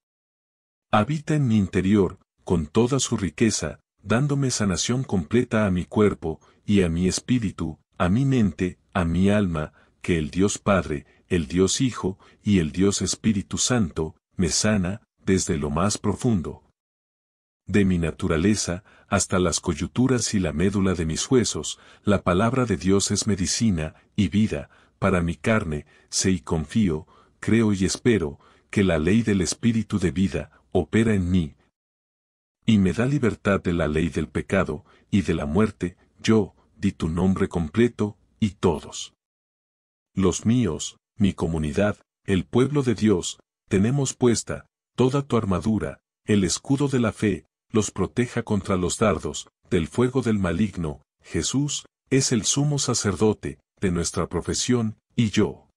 habita en mi interior, con toda su riqueza, dándome sanación completa a mi cuerpo, y a mi espíritu, a mi mente, a mi alma, que el Dios Padre, el Dios Hijo, y el Dios Espíritu Santo, me sana, desde lo más profundo de mi naturaleza, hasta las coyunturas y la médula de mis huesos, la palabra de Dios es medicina y vida, para mi carne, sé y confío, creo y espero, que la ley del espíritu de vida opera en mí. Y me da libertad de la ley del pecado y de la muerte, yo, di tu nombre completo, y todos. Los míos, mi comunidad, el pueblo de Dios, tenemos puesta, toda tu armadura, el escudo de la fe, los proteja contra los dardos, del fuego del maligno, Jesús, es el sumo sacerdote, de nuestra profesión, y yo.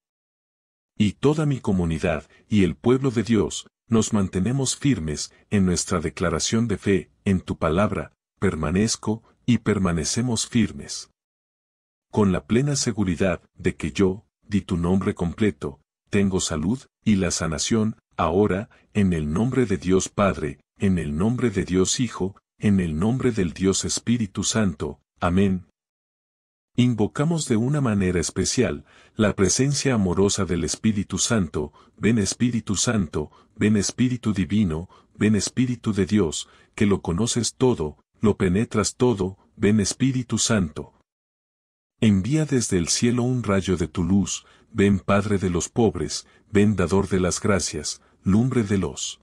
Y toda mi comunidad, y el pueblo de Dios, nos mantenemos firmes, en nuestra declaración de fe, en tu palabra, permanezco, y permanecemos firmes. Con la plena seguridad, de que yo, di tu nombre completo, tengo salud, y la sanación, ahora, en el nombre de Dios Padre, en el nombre de Dios Hijo, en el nombre del Dios Espíritu Santo. Amén. Invocamos de una manera especial la presencia amorosa del Espíritu Santo, ven Espíritu Santo, ven Espíritu Divino, ven Espíritu de Dios, que lo conoces todo, lo penetras todo, ven Espíritu Santo. Envía desde el cielo un rayo de tu luz, ven Padre de los pobres, ven Dador de las gracias, lumbre de los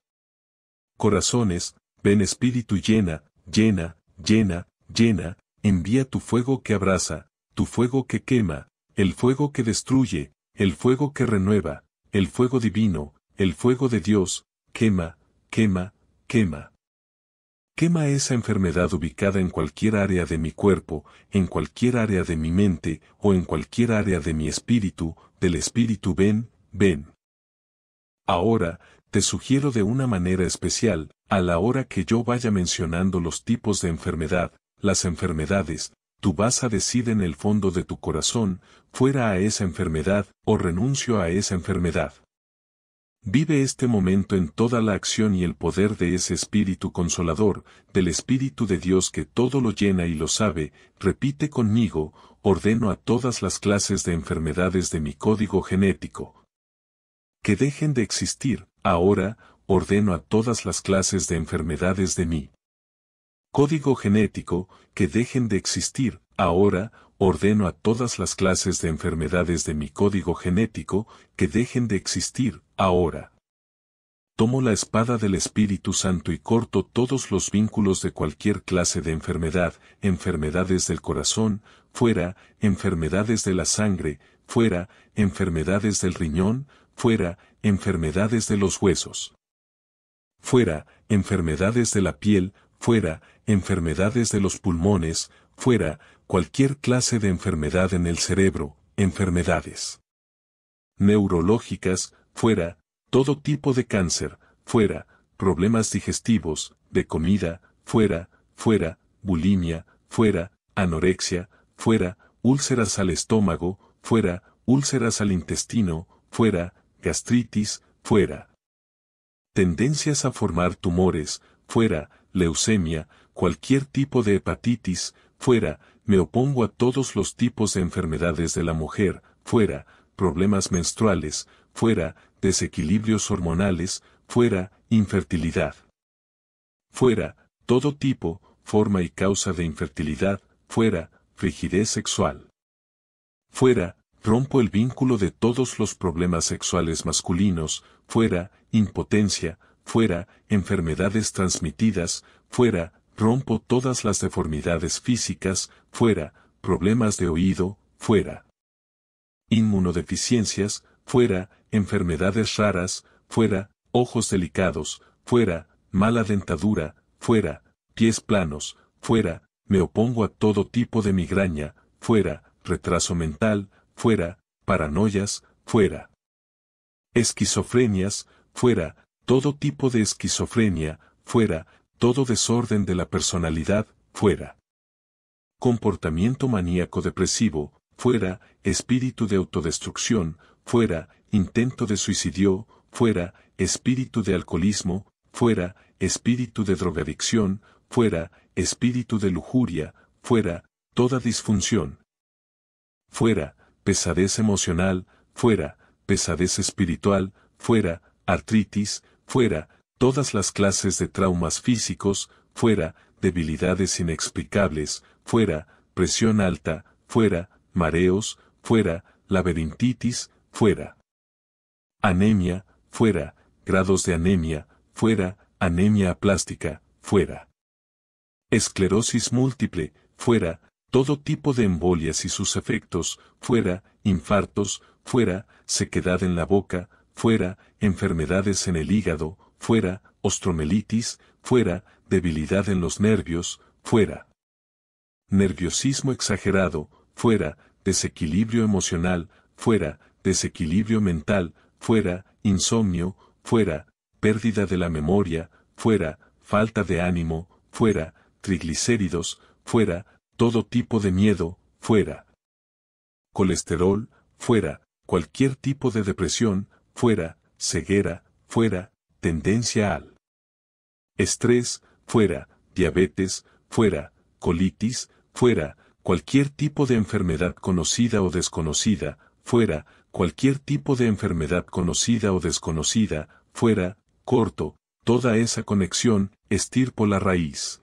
corazones, ven espíritu llena, llena, llena, llena, envía tu fuego que abraza, tu fuego que quema, el fuego que destruye, el fuego que renueva, el fuego divino, el fuego de Dios, quema, quema, quema. Quema esa enfermedad ubicada en cualquier área de mi cuerpo, en cualquier área de mi mente, o en cualquier área de mi espíritu, del espíritu ven, ven. Ahora, te sugiero de una manera especial, a la hora que yo vaya mencionando los tipos de enfermedad, las enfermedades, tú vas a decir en el fondo de tu corazón, fuera a esa enfermedad o renuncio a esa enfermedad. Vive este momento en toda la acción y el poder de ese Espíritu Consolador, del Espíritu de Dios que todo lo llena y lo sabe, repite conmigo, ordeno a todas las clases de enfermedades de mi código genético, que dejen de existir, ahora, ordeno a todas las clases de enfermedades de mí. Código genético, que dejen de existir, ahora, ordeno a todas las clases de enfermedades de mi código genético, que dejen de existir, ahora. Tomo la espada del Espíritu Santo y corto todos los vínculos de cualquier clase de enfermedad, enfermedades del corazón, fuera, enfermedades de la sangre, fuera, enfermedades del riñón, fuera, enfermedades de los huesos. Fuera, enfermedades de la piel, fuera, enfermedades de los pulmones, fuera, cualquier clase de enfermedad en el cerebro, enfermedades neurológicas, fuera, todo tipo de cáncer, fuera, problemas digestivos, de comida, fuera, fuera, bulimia, fuera, anorexia, fuera, úlceras al estómago, fuera, úlceras al intestino, fuera, gastritis, fuera. Tendencias a formar tumores, fuera, leucemia, cualquier tipo de hepatitis, fuera, me opongo a todos los tipos de enfermedades de la mujer, fuera, problemas menstruales, fuera, desequilibrios hormonales, fuera, infertilidad. Fuera, todo tipo, forma y causa de infertilidad, fuera, frigidez sexual. Fuera, rompo el vínculo de todos los problemas sexuales masculinos, fuera, impotencia, fuera, enfermedades transmitidas, fuera, rompo todas las deformidades físicas, fuera, problemas de oído, fuera. Inmunodeficiencias, fuera, enfermedades raras, fuera, ojos delicados, fuera, mala dentadura, fuera, pies planos, fuera, me opongo a todo tipo de migraña, fuera, retraso mental, fuera, paranoias, fuera. Esquizofrenias, fuera, todo tipo de esquizofrenia, fuera, todo desorden de la personalidad, fuera. Comportamiento maníaco depresivo, fuera, espíritu de autodestrucción, fuera, intento de suicidio, fuera, espíritu de alcoholismo, fuera, espíritu de drogadicción, fuera, espíritu de lujuria, fuera, toda disfunción. Fuera, pesadez emocional, fuera, pesadez espiritual, fuera, artritis, fuera, todas las clases de traumas físicos, fuera, debilidades inexplicables, fuera, presión alta, fuera, mareos, fuera, laberintitis, fuera. Anemia, fuera, grados de anemia, fuera, anemia plástica fuera. Esclerosis múltiple, fuera, todo tipo de embolias y sus efectos, fuera, infartos, fuera, sequedad en la boca, fuera, enfermedades en el hígado, fuera, ostromelitis, fuera, debilidad en los nervios, fuera. Nerviosismo exagerado, fuera, desequilibrio emocional, fuera, desequilibrio mental, fuera, insomnio, fuera, pérdida de la memoria, fuera, falta de ánimo, fuera, triglicéridos, fuera, todo tipo de miedo, fuera. Colesterol, fuera. Cualquier tipo de depresión, fuera. Ceguera, fuera. Tendencia al estrés, fuera. Diabetes, fuera. Colitis, fuera. Cualquier tipo de enfermedad conocida o desconocida, fuera. Cualquier tipo de enfermedad conocida o desconocida, fuera. Corto, toda esa conexión, estirpo la raíz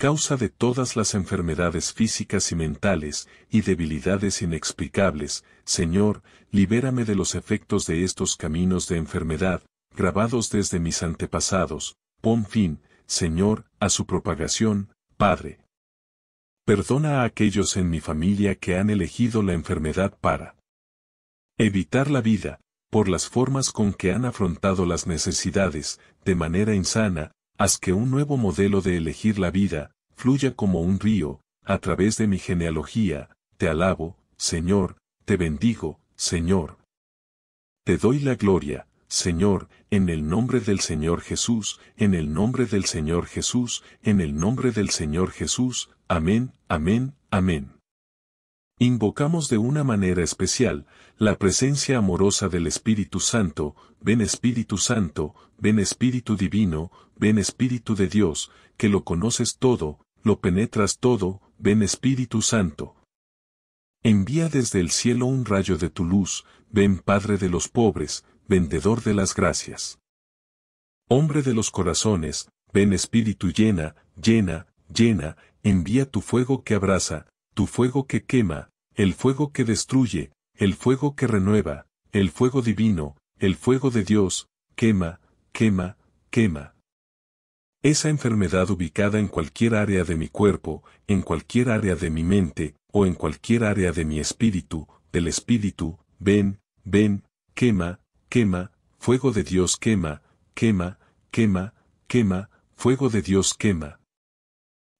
causa de todas las enfermedades físicas y mentales, y debilidades inexplicables, Señor, libérame de los efectos de estos caminos de enfermedad, grabados desde mis antepasados, pon fin, Señor, a su propagación, Padre. Perdona a aquellos en mi familia que han elegido la enfermedad para evitar la vida, por las formas con que han afrontado las necesidades, de manera insana, Haz que un nuevo modelo de elegir la vida, fluya como un río, a través de mi genealogía, te alabo, Señor, te bendigo, Señor. Te doy la gloria, Señor, en el nombre del Señor Jesús, en el nombre del Señor Jesús, en el nombre del Señor Jesús, amén, amén, amén. Invocamos de una manera especial la presencia amorosa del Espíritu Santo, ven Espíritu Santo, ven Espíritu Divino, ven Espíritu de Dios, que lo conoces todo, lo penetras todo, ven Espíritu Santo. Envía desde el cielo un rayo de tu luz, ven Padre de los pobres, vendedor de las gracias. Hombre de los corazones, ven Espíritu llena, llena, llena, envía tu fuego que abraza, tu fuego que quema, el fuego que destruye, el fuego que renueva, el fuego divino, el fuego de Dios, quema, quema, quema. Esa enfermedad ubicada en cualquier área de mi cuerpo, en cualquier área de mi mente, o en cualquier área de mi espíritu, del espíritu, ven, ven, quema, quema, fuego de Dios quema, quema, quema, quema, fuego de Dios quema.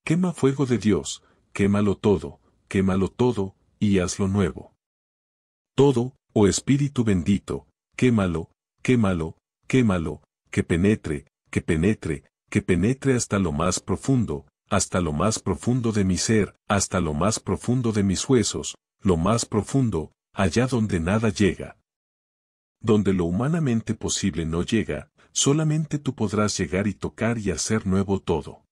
Quema fuego de Dios, quémalo todo quémalo todo, y hazlo nuevo. Todo, oh Espíritu bendito, quémalo, quémalo, quémalo, que penetre, que penetre, que penetre hasta lo más profundo, hasta lo más profundo de mi ser, hasta lo más profundo de mis huesos, lo más profundo, allá donde nada llega. Donde lo humanamente posible no llega, solamente tú podrás llegar y tocar y hacer nuevo todo.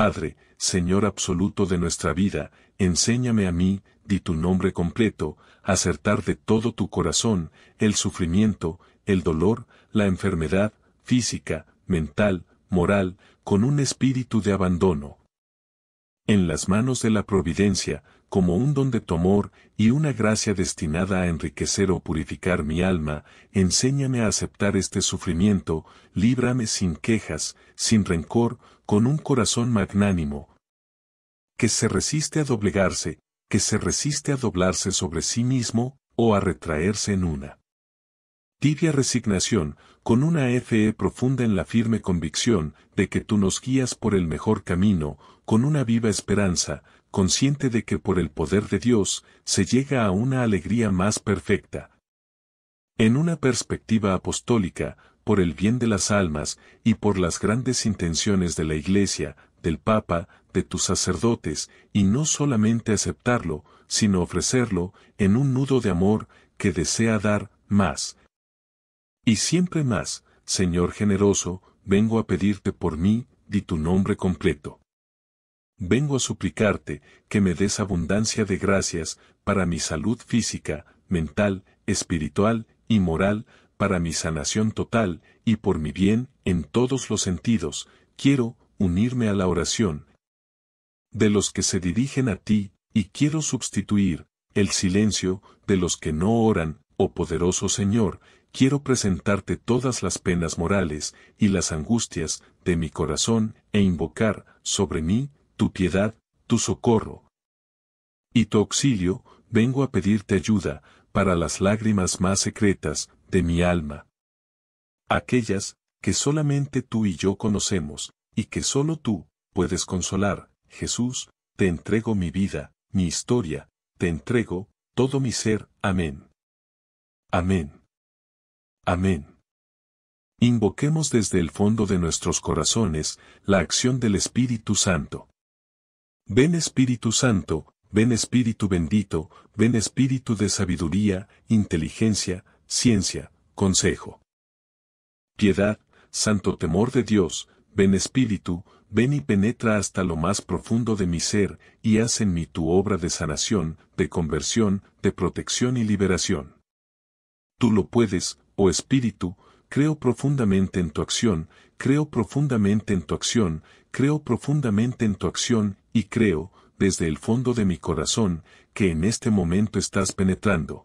Padre, Señor absoluto de nuestra vida, enséñame a mí, di tu nombre completo, acertar de todo tu corazón, el sufrimiento, el dolor, la enfermedad, física, mental, moral, con un espíritu de abandono. En las manos de la providencia, como un don de tu amor y una gracia destinada a enriquecer o purificar mi alma, enséñame a aceptar este sufrimiento, líbrame sin quejas, sin rencor, con un corazón magnánimo, que se resiste a doblegarse, que se resiste a doblarse sobre sí mismo, o a retraerse en una tibia resignación, con una fe profunda en la firme convicción de que tú nos guías por el mejor camino, con una viva esperanza, consciente de que por el poder de Dios se llega a una alegría más perfecta. En una perspectiva apostólica, por el bien de las almas y por las grandes intenciones de la Iglesia, del Papa, de tus sacerdotes, y no solamente aceptarlo, sino ofrecerlo en un nudo de amor que desea dar más. Y siempre más, Señor generoso, vengo a pedirte por mí, di tu nombre completo. Vengo a suplicarte que me des abundancia de gracias para mi salud física, mental, espiritual y moral, para mi sanación total y por mi bien en todos los sentidos, quiero unirme a la oración de los que se dirigen a ti, y quiero sustituir el silencio de los que no oran, oh poderoso Señor, quiero presentarte todas las penas morales y las angustias de mi corazón e invocar sobre mí tu piedad, tu socorro y tu auxilio, vengo a pedirte ayuda para las lágrimas más secretas de mi alma. Aquellas, que solamente tú y yo conocemos, y que solo tú, puedes consolar, Jesús, te entrego mi vida, mi historia, te entrego, todo mi ser, amén. Amén. Amén. Invoquemos desde el fondo de nuestros corazones la acción del Espíritu Santo. Ven Espíritu Santo, ven Espíritu bendito, ven Espíritu de sabiduría, inteligencia, ciencia, consejo. Piedad, santo temor de Dios, ven espíritu, ven y penetra hasta lo más profundo de mi ser, y haz en mí tu obra de sanación, de conversión, de protección y liberación. Tú lo puedes, oh espíritu, creo profundamente en tu acción, creo profundamente en tu acción, creo profundamente en tu acción, y creo, desde el fondo de mi corazón, que en este momento estás penetrando,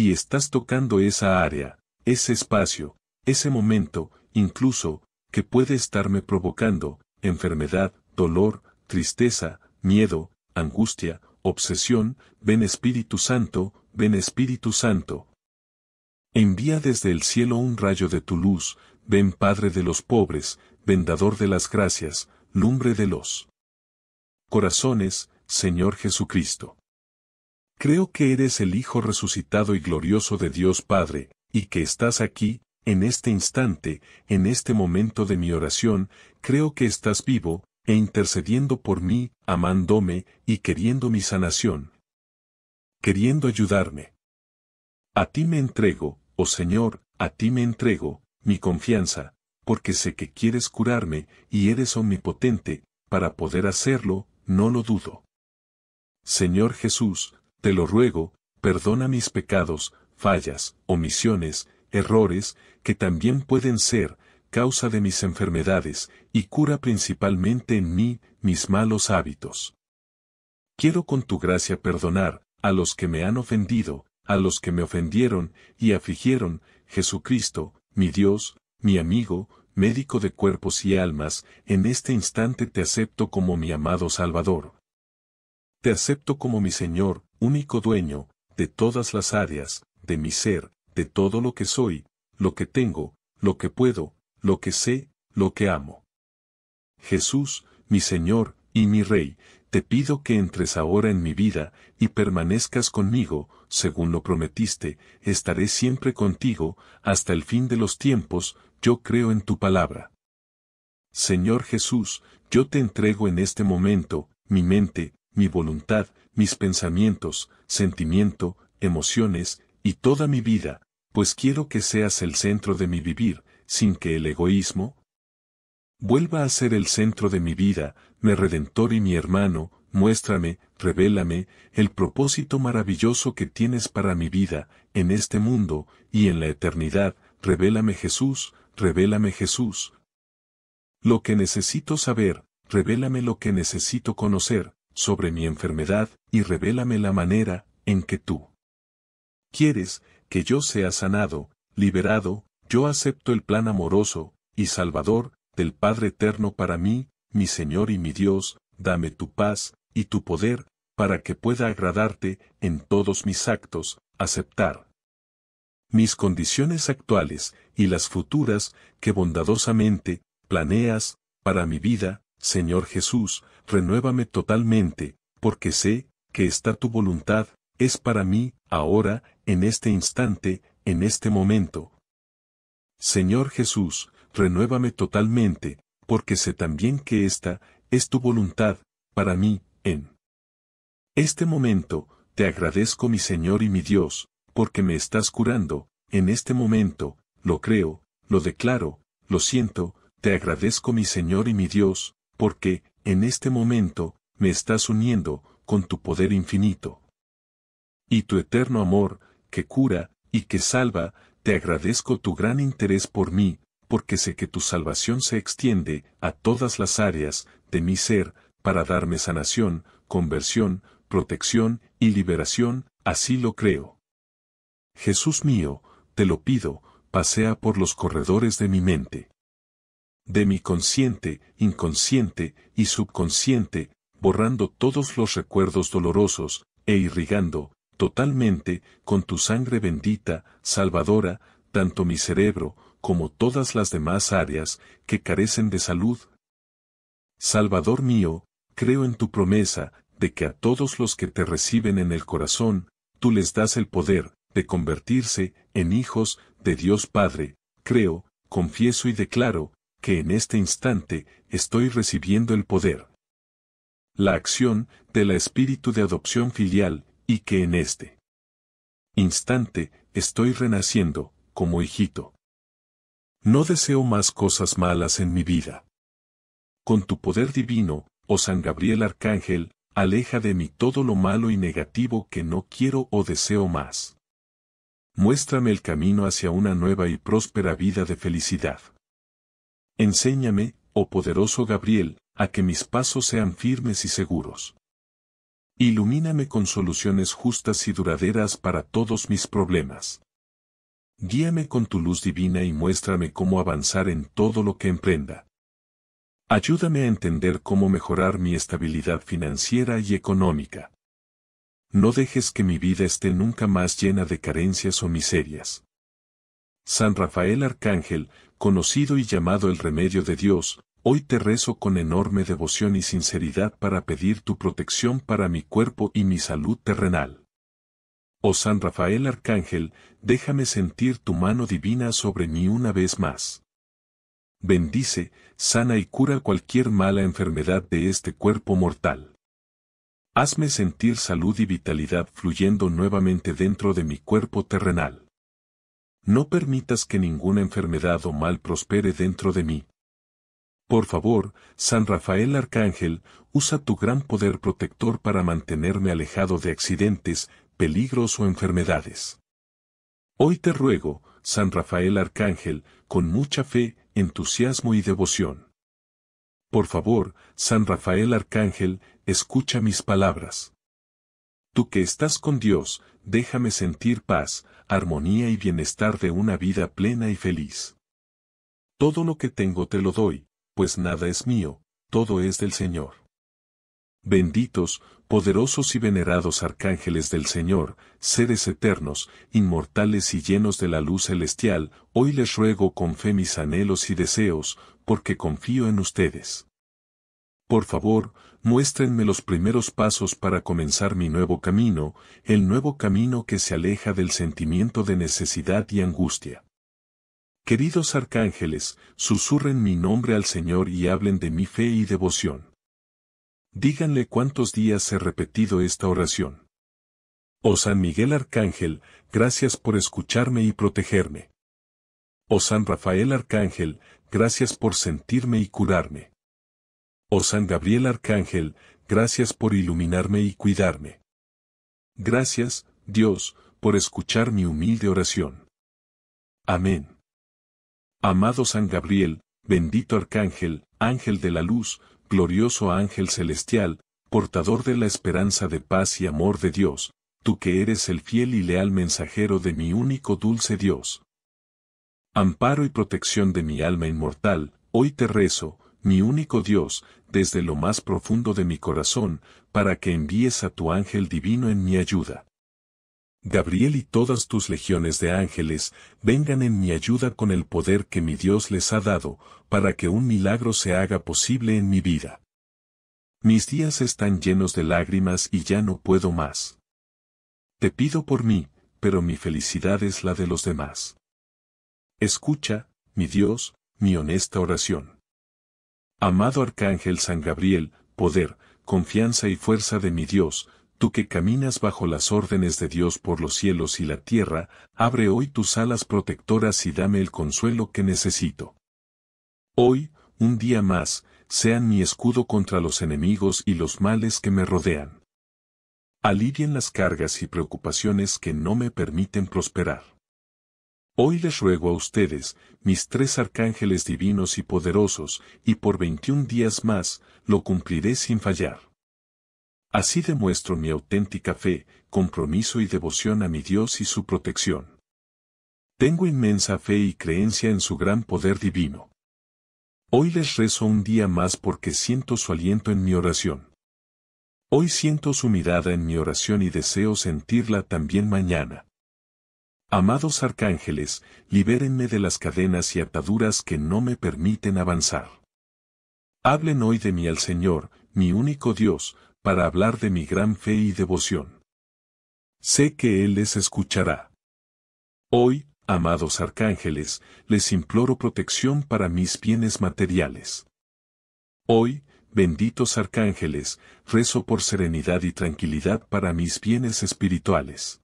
y estás tocando esa área, ese espacio, ese momento, incluso, que puede estarme provocando, enfermedad, dolor, tristeza, miedo, angustia, obsesión, ven Espíritu Santo, ven Espíritu Santo. Envía desde el cielo un rayo de tu luz, ven Padre de los pobres, vendador de las gracias, lumbre de los corazones, Señor Jesucristo. Creo que eres el Hijo resucitado y glorioso de Dios Padre, y que estás aquí, en este instante, en este momento de mi oración, creo que estás vivo, e intercediendo por mí, amándome, y queriendo mi sanación. Queriendo ayudarme. A ti me entrego, oh Señor, a ti me entrego, mi confianza, porque sé que quieres curarme, y eres omnipotente, para poder hacerlo, no lo dudo. Señor Jesús, te lo ruego, perdona mis pecados, fallas, omisiones, errores, que también pueden ser, causa de mis enfermedades, y cura principalmente en mí, mis malos hábitos. Quiero con tu gracia perdonar, a los que me han ofendido, a los que me ofendieron, y afligieron, Jesucristo, mi Dios, mi amigo, médico de cuerpos y almas, en este instante te acepto como mi amado Salvador. Te acepto como mi Señor, único dueño, de todas las áreas, de mi ser, de todo lo que soy, lo que tengo, lo que puedo, lo que sé, lo que amo. Jesús, mi Señor y mi Rey, te pido que entres ahora en mi vida y permanezcas conmigo, según lo prometiste, estaré siempre contigo, hasta el fin de los tiempos, yo creo en tu palabra. Señor Jesús, yo te entrego en este momento, mi mente, mi voluntad, mis pensamientos, sentimiento, emociones, y toda mi vida, pues quiero que seas el centro de mi vivir, sin que el egoísmo vuelva a ser el centro de mi vida, mi redentor y mi hermano, muéstrame, revélame, el propósito maravilloso que tienes para mi vida, en este mundo, y en la eternidad, revélame Jesús, revélame Jesús. Lo que necesito saber, revélame lo que necesito conocer, sobre mi enfermedad y revélame la manera en que tú quieres que yo sea sanado, liberado, yo acepto el plan amoroso y salvador del Padre Eterno para mí, mi Señor y mi Dios, dame tu paz y tu poder, para que pueda agradarte en todos mis actos, aceptar mis condiciones actuales y las futuras que bondadosamente planeas para mi vida, Señor Jesús, renuévame totalmente, porque sé, que está tu voluntad, es para mí, ahora, en este instante, en este momento. Señor Jesús, renuévame totalmente, porque sé también que esta, es tu voluntad, para mí, en este momento, te agradezco mi Señor y mi Dios, porque me estás curando, en este momento, lo creo, lo declaro, lo siento, te agradezco mi Señor y mi Dios, porque, en este momento, me estás uniendo, con tu poder infinito. Y tu eterno amor, que cura, y que salva, te agradezco tu gran interés por mí, porque sé que tu salvación se extiende a todas las áreas de mi ser, para darme sanación, conversión, protección y liberación, así lo creo. Jesús mío, te lo pido, pasea por los corredores de mi mente de mi consciente, inconsciente y subconsciente, borrando todos los recuerdos dolorosos, e irrigando, totalmente, con tu sangre bendita, salvadora, tanto mi cerebro, como todas las demás áreas, que carecen de salud. Salvador mío, creo en tu promesa, de que a todos los que te reciben en el corazón, tú les das el poder, de convertirse, en hijos, de Dios Padre, creo, confieso y declaro, que en este instante estoy recibiendo el poder, la acción de la espíritu de adopción filial, y que en este instante estoy renaciendo, como hijito. No deseo más cosas malas en mi vida. Con tu poder divino, oh San Gabriel Arcángel, aleja de mí todo lo malo y negativo que no quiero o deseo más. Muéstrame el camino hacia una nueva y próspera vida de felicidad. Enséñame, oh poderoso Gabriel, a que mis pasos sean firmes y seguros. Ilumíname con soluciones justas y duraderas para todos mis problemas. Guíame con tu luz divina y muéstrame cómo avanzar en todo lo que emprenda. Ayúdame a entender cómo mejorar mi estabilidad financiera y económica. No dejes que mi vida esté nunca más llena de carencias o miserias. San Rafael Arcángel, conocido y llamado el remedio de Dios, hoy te rezo con enorme devoción y sinceridad para pedir tu protección para mi cuerpo y mi salud terrenal. Oh San Rafael Arcángel, déjame sentir tu mano divina sobre mí una vez más. Bendice, sana y cura cualquier mala enfermedad de este cuerpo mortal. Hazme sentir salud y vitalidad fluyendo nuevamente dentro de mi cuerpo terrenal no permitas que ninguna enfermedad o mal prospere dentro de mí. Por favor, San Rafael Arcángel, usa tu gran poder protector para mantenerme alejado de accidentes, peligros o enfermedades. Hoy te ruego, San Rafael Arcángel, con mucha fe, entusiasmo y devoción. Por favor, San Rafael Arcángel, escucha mis palabras. Tú que estás con Dios, déjame sentir paz, armonía y bienestar de una vida plena y feliz. Todo lo que tengo te lo doy, pues nada es mío, todo es del Señor. Benditos, poderosos y venerados arcángeles del Señor, seres eternos, inmortales y llenos de la luz celestial, hoy les ruego con fe mis anhelos y deseos, porque confío en ustedes. Por favor, muéstrenme los primeros pasos para comenzar mi nuevo camino, el nuevo camino que se aleja del sentimiento de necesidad y angustia. Queridos arcángeles, susurren mi nombre al Señor y hablen de mi fe y devoción. Díganle cuántos días he repetido esta oración. Oh San Miguel Arcángel, gracias por escucharme y protegerme. Oh San Rafael Arcángel, gracias por sentirme y curarme. Oh San Gabriel Arcángel, gracias por iluminarme y cuidarme. Gracias, Dios, por escuchar mi humilde oración. Amén. Amado San Gabriel, bendito Arcángel, Ángel de la Luz, glorioso Ángel Celestial, portador de la esperanza de paz y amor de Dios, tú que eres el fiel y leal mensajero de mi único dulce Dios. Amparo y protección de mi alma inmortal, hoy te rezo, mi único Dios, desde lo más profundo de mi corazón, para que envíes a tu ángel divino en mi ayuda. Gabriel y todas tus legiones de ángeles, vengan en mi ayuda con el poder que mi Dios les ha dado, para que un milagro se haga posible en mi vida. Mis días están llenos de lágrimas y ya no puedo más. Te pido por mí, pero mi felicidad es la de los demás. Escucha, mi Dios, mi honesta oración. Amado Arcángel San Gabriel, poder, confianza y fuerza de mi Dios, tú que caminas bajo las órdenes de Dios por los cielos y la tierra, abre hoy tus alas protectoras y dame el consuelo que necesito. Hoy, un día más, sean mi escudo contra los enemigos y los males que me rodean. Alivien las cargas y preocupaciones que no me permiten prosperar. Hoy les ruego a ustedes, mis tres arcángeles divinos y poderosos, y por 21 días más, lo cumpliré sin fallar. Así demuestro mi auténtica fe, compromiso y devoción a mi Dios y su protección. Tengo inmensa fe y creencia en su gran poder divino. Hoy les rezo un día más porque siento su aliento en mi oración. Hoy siento su mirada en mi oración y deseo sentirla también mañana. Amados arcángeles, libérenme de las cadenas y ataduras que no me permiten avanzar. Hablen hoy de mí al Señor, mi único Dios, para hablar de mi gran fe y devoción. Sé que Él les escuchará. Hoy, amados arcángeles, les imploro protección para mis bienes materiales. Hoy, benditos arcángeles, rezo por serenidad y tranquilidad para mis bienes espirituales.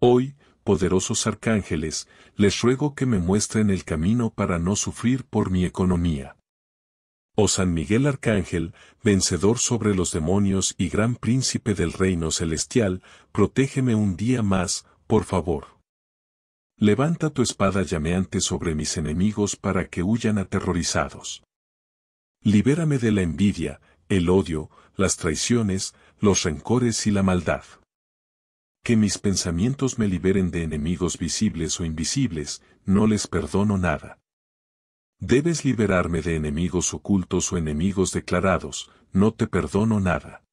Hoy, poderosos arcángeles, les ruego que me muestren el camino para no sufrir por mi economía. Oh San Miguel Arcángel, vencedor sobre los demonios y gran príncipe del reino celestial, protégeme un día más, por favor. Levanta tu espada llameante sobre mis enemigos para que huyan aterrorizados. Libérame de la envidia, el odio, las traiciones, los rencores y la maldad. Que mis pensamientos me liberen de enemigos visibles o invisibles, no les perdono nada. Debes liberarme de enemigos ocultos o enemigos declarados, no te perdono nada.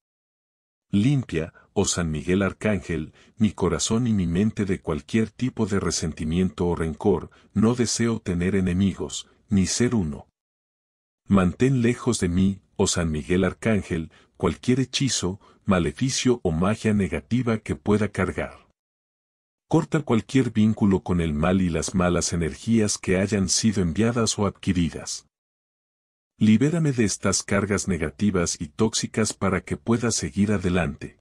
Limpia, oh San Miguel Arcángel, mi corazón y mi mente de cualquier tipo de resentimiento o rencor, no deseo tener enemigos, ni ser uno. Mantén lejos de mí, oh San Miguel Arcángel, cualquier hechizo, maleficio o magia negativa que pueda cargar. Corta cualquier vínculo con el mal y las malas energías que hayan sido enviadas o adquiridas. Libérame de estas cargas negativas y tóxicas para que pueda seguir adelante.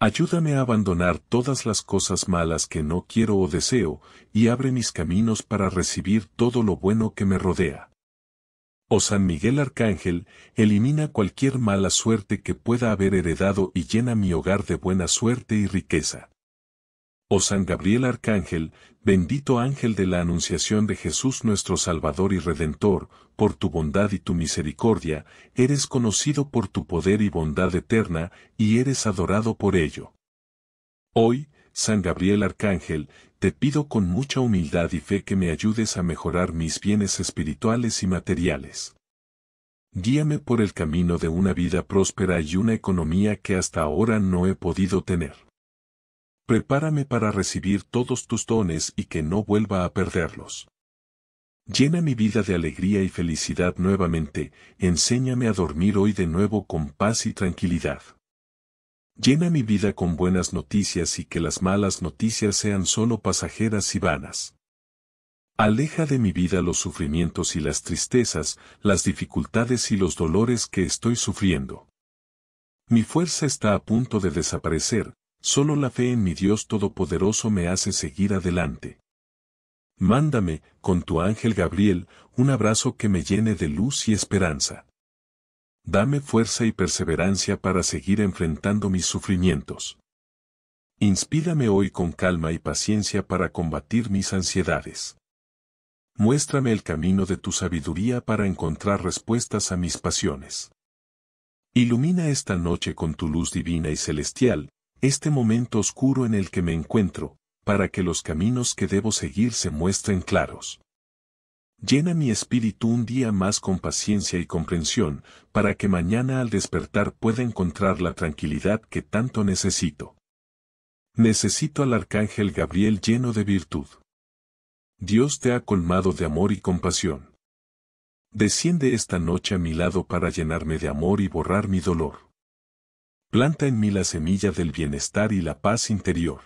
Ayúdame a abandonar todas las cosas malas que no quiero o deseo, y abre mis caminos para recibir todo lo bueno que me rodea o San Miguel Arcángel, elimina cualquier mala suerte que pueda haber heredado y llena mi hogar de buena suerte y riqueza. Oh San Gabriel Arcángel, bendito ángel de la anunciación de Jesús nuestro Salvador y Redentor, por tu bondad y tu misericordia, eres conocido por tu poder y bondad eterna, y eres adorado por ello. Hoy, San Gabriel Arcángel, te pido con mucha humildad y fe que me ayudes a mejorar mis bienes espirituales y materiales. Guíame por el camino de una vida próspera y una economía que hasta ahora no he podido tener. Prepárame para recibir todos tus dones y que no vuelva a perderlos. Llena mi vida de alegría y felicidad nuevamente, enséñame a dormir hoy de nuevo con paz y tranquilidad. Llena mi vida con buenas noticias y que las malas noticias sean solo pasajeras y vanas. Aleja de mi vida los sufrimientos y las tristezas, las dificultades y los dolores que estoy sufriendo. Mi fuerza está a punto de desaparecer, solo la fe en mi Dios Todopoderoso me hace seguir adelante. Mándame, con tu ángel Gabriel, un abrazo que me llene de luz y esperanza dame fuerza y perseverancia para seguir enfrentando mis sufrimientos. Inspírame hoy con calma y paciencia para combatir mis ansiedades. Muéstrame el camino de tu sabiduría para encontrar respuestas a mis pasiones. Ilumina esta noche con tu luz divina y celestial, este momento oscuro en el que me encuentro, para que los caminos que debo seguir se muestren claros. Llena mi espíritu un día más con paciencia y comprensión, para que mañana al despertar pueda encontrar la tranquilidad que tanto necesito. Necesito al arcángel Gabriel lleno de virtud. Dios te ha colmado de amor y compasión. Desciende esta noche a mi lado para llenarme de amor y borrar mi dolor. Planta en mí la semilla del bienestar y la paz interior.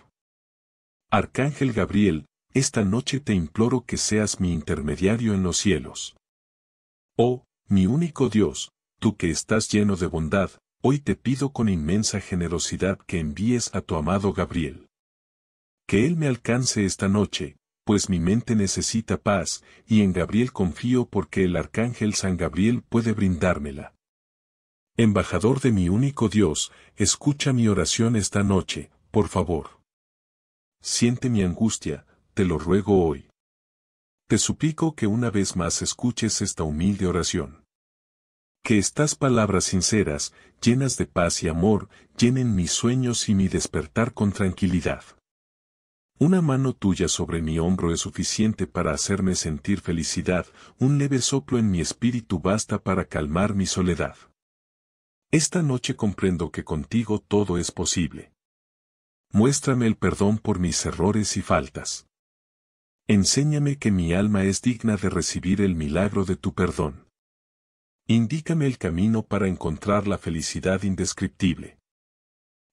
Arcángel Gabriel, esta noche te imploro que seas mi intermediario en los cielos. Oh, mi único Dios, tú que estás lleno de bondad, hoy te pido con inmensa generosidad que envíes a tu amado Gabriel. Que él me alcance esta noche, pues mi mente necesita paz, y en Gabriel confío porque el arcángel San Gabriel puede brindármela. Embajador de mi único Dios, escucha mi oración esta noche, por favor. Siente mi angustia, te lo ruego hoy. Te suplico que una vez más escuches esta humilde oración. Que estas palabras sinceras, llenas de paz y amor, llenen mis sueños y mi despertar con tranquilidad. Una mano tuya sobre mi hombro es suficiente para hacerme sentir felicidad, un leve soplo en mi espíritu basta para calmar mi soledad. Esta noche comprendo que contigo todo es posible. Muéstrame el perdón por mis errores y faltas. Enséñame que mi alma es digna de recibir el milagro de tu perdón. Indícame el camino para encontrar la felicidad indescriptible.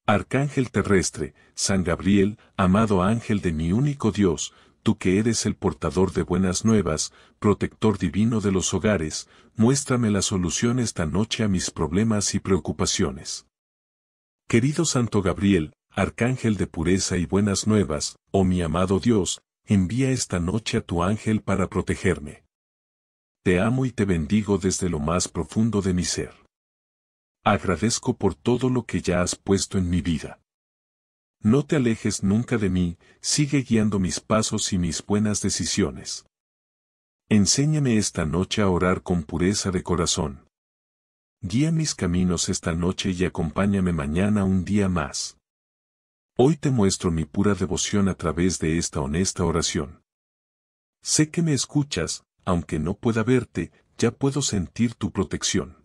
Arcángel terrestre, San Gabriel, amado ángel de mi único Dios, tú que eres el portador de buenas nuevas, protector divino de los hogares, muéstrame la solución esta noche a mis problemas y preocupaciones. Querido Santo Gabriel, Arcángel de pureza y buenas nuevas, oh mi amado Dios, envía esta noche a tu ángel para protegerme. Te amo y te bendigo desde lo más profundo de mi ser. Agradezco por todo lo que ya has puesto en mi vida. No te alejes nunca de mí, sigue guiando mis pasos y mis buenas decisiones. Enséñame esta noche a orar con pureza de corazón. Guía mis caminos esta noche y acompáñame mañana un día más. Hoy te muestro mi pura devoción a través de esta honesta oración. Sé que me escuchas, aunque no pueda verte, ya puedo sentir tu protección.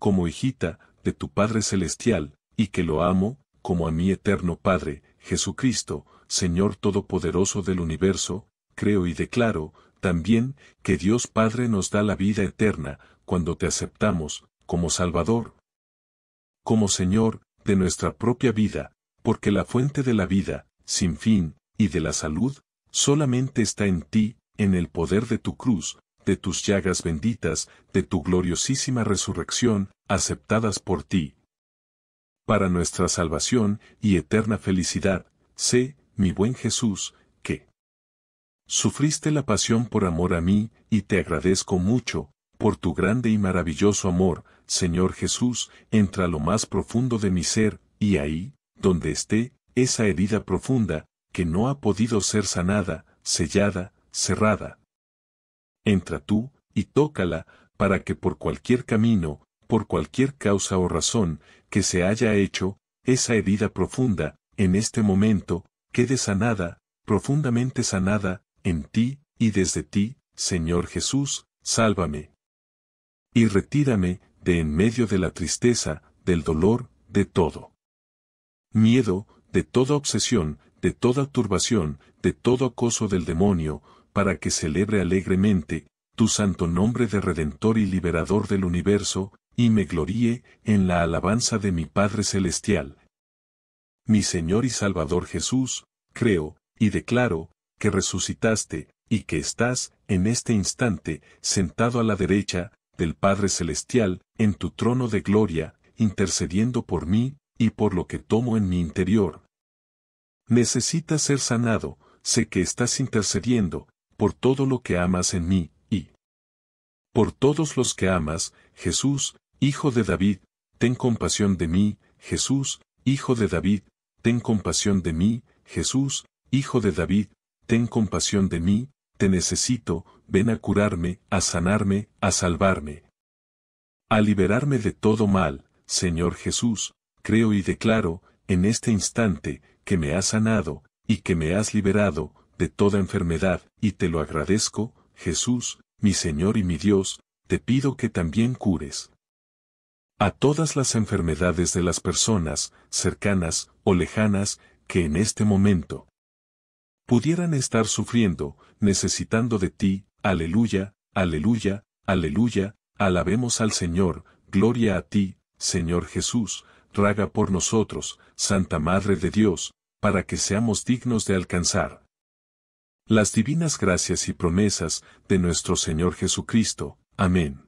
Como hijita, de tu Padre Celestial, y que lo amo, como a mi eterno Padre, Jesucristo, Señor Todopoderoso del universo, creo y declaro, también, que Dios Padre nos da la vida eterna, cuando te aceptamos, como Salvador, como Señor, de nuestra propia vida, porque la fuente de la vida, sin fin, y de la salud, solamente está en ti, en el poder de tu cruz, de tus llagas benditas, de tu gloriosísima resurrección, aceptadas por ti. Para nuestra salvación y eterna felicidad, sé, mi buen Jesús, que sufriste la pasión por amor a mí, y te agradezco mucho, por tu grande y maravilloso amor, Señor Jesús, entra lo más profundo de mi ser, y ahí, donde esté esa herida profunda, que no ha podido ser sanada, sellada, cerrada. Entra tú, y tócala, para que por cualquier camino, por cualquier causa o razón, que se haya hecho, esa herida profunda, en este momento, quede sanada, profundamente sanada, en ti, y desde ti, Señor Jesús, sálvame. Y retírame, de en medio de la tristeza, del dolor, de todo miedo, de toda obsesión, de toda turbación, de todo acoso del demonio, para que celebre alegremente tu santo nombre de Redentor y Liberador del universo, y me gloríe en la alabanza de mi Padre Celestial. Mi Señor y Salvador Jesús, creo, y declaro, que resucitaste, y que estás, en este instante, sentado a la derecha, del Padre Celestial, en tu trono de gloria, intercediendo por mí, y por lo que tomo en mi interior. Necesitas ser sanado, sé que estás intercediendo, por todo lo que amas en mí, y por todos los que amas, Jesús, Hijo de David, ten compasión de mí, Jesús, Hijo de David, ten compasión de mí, Jesús, Hijo de David, ten compasión de mí, te necesito, ven a curarme, a sanarme, a salvarme. A liberarme de todo mal, Señor Jesús, creo y declaro, en este instante, que me has sanado, y que me has liberado, de toda enfermedad, y te lo agradezco, Jesús, mi Señor y mi Dios, te pido que también cures. A todas las enfermedades de las personas, cercanas o lejanas, que en este momento pudieran estar sufriendo, necesitando de ti, aleluya, aleluya, aleluya, alabemos al Señor, gloria a ti, Señor Jesús, traga por nosotros, Santa Madre de Dios, para que seamos dignos de alcanzar las divinas gracias y promesas de nuestro Señor Jesucristo. Amén.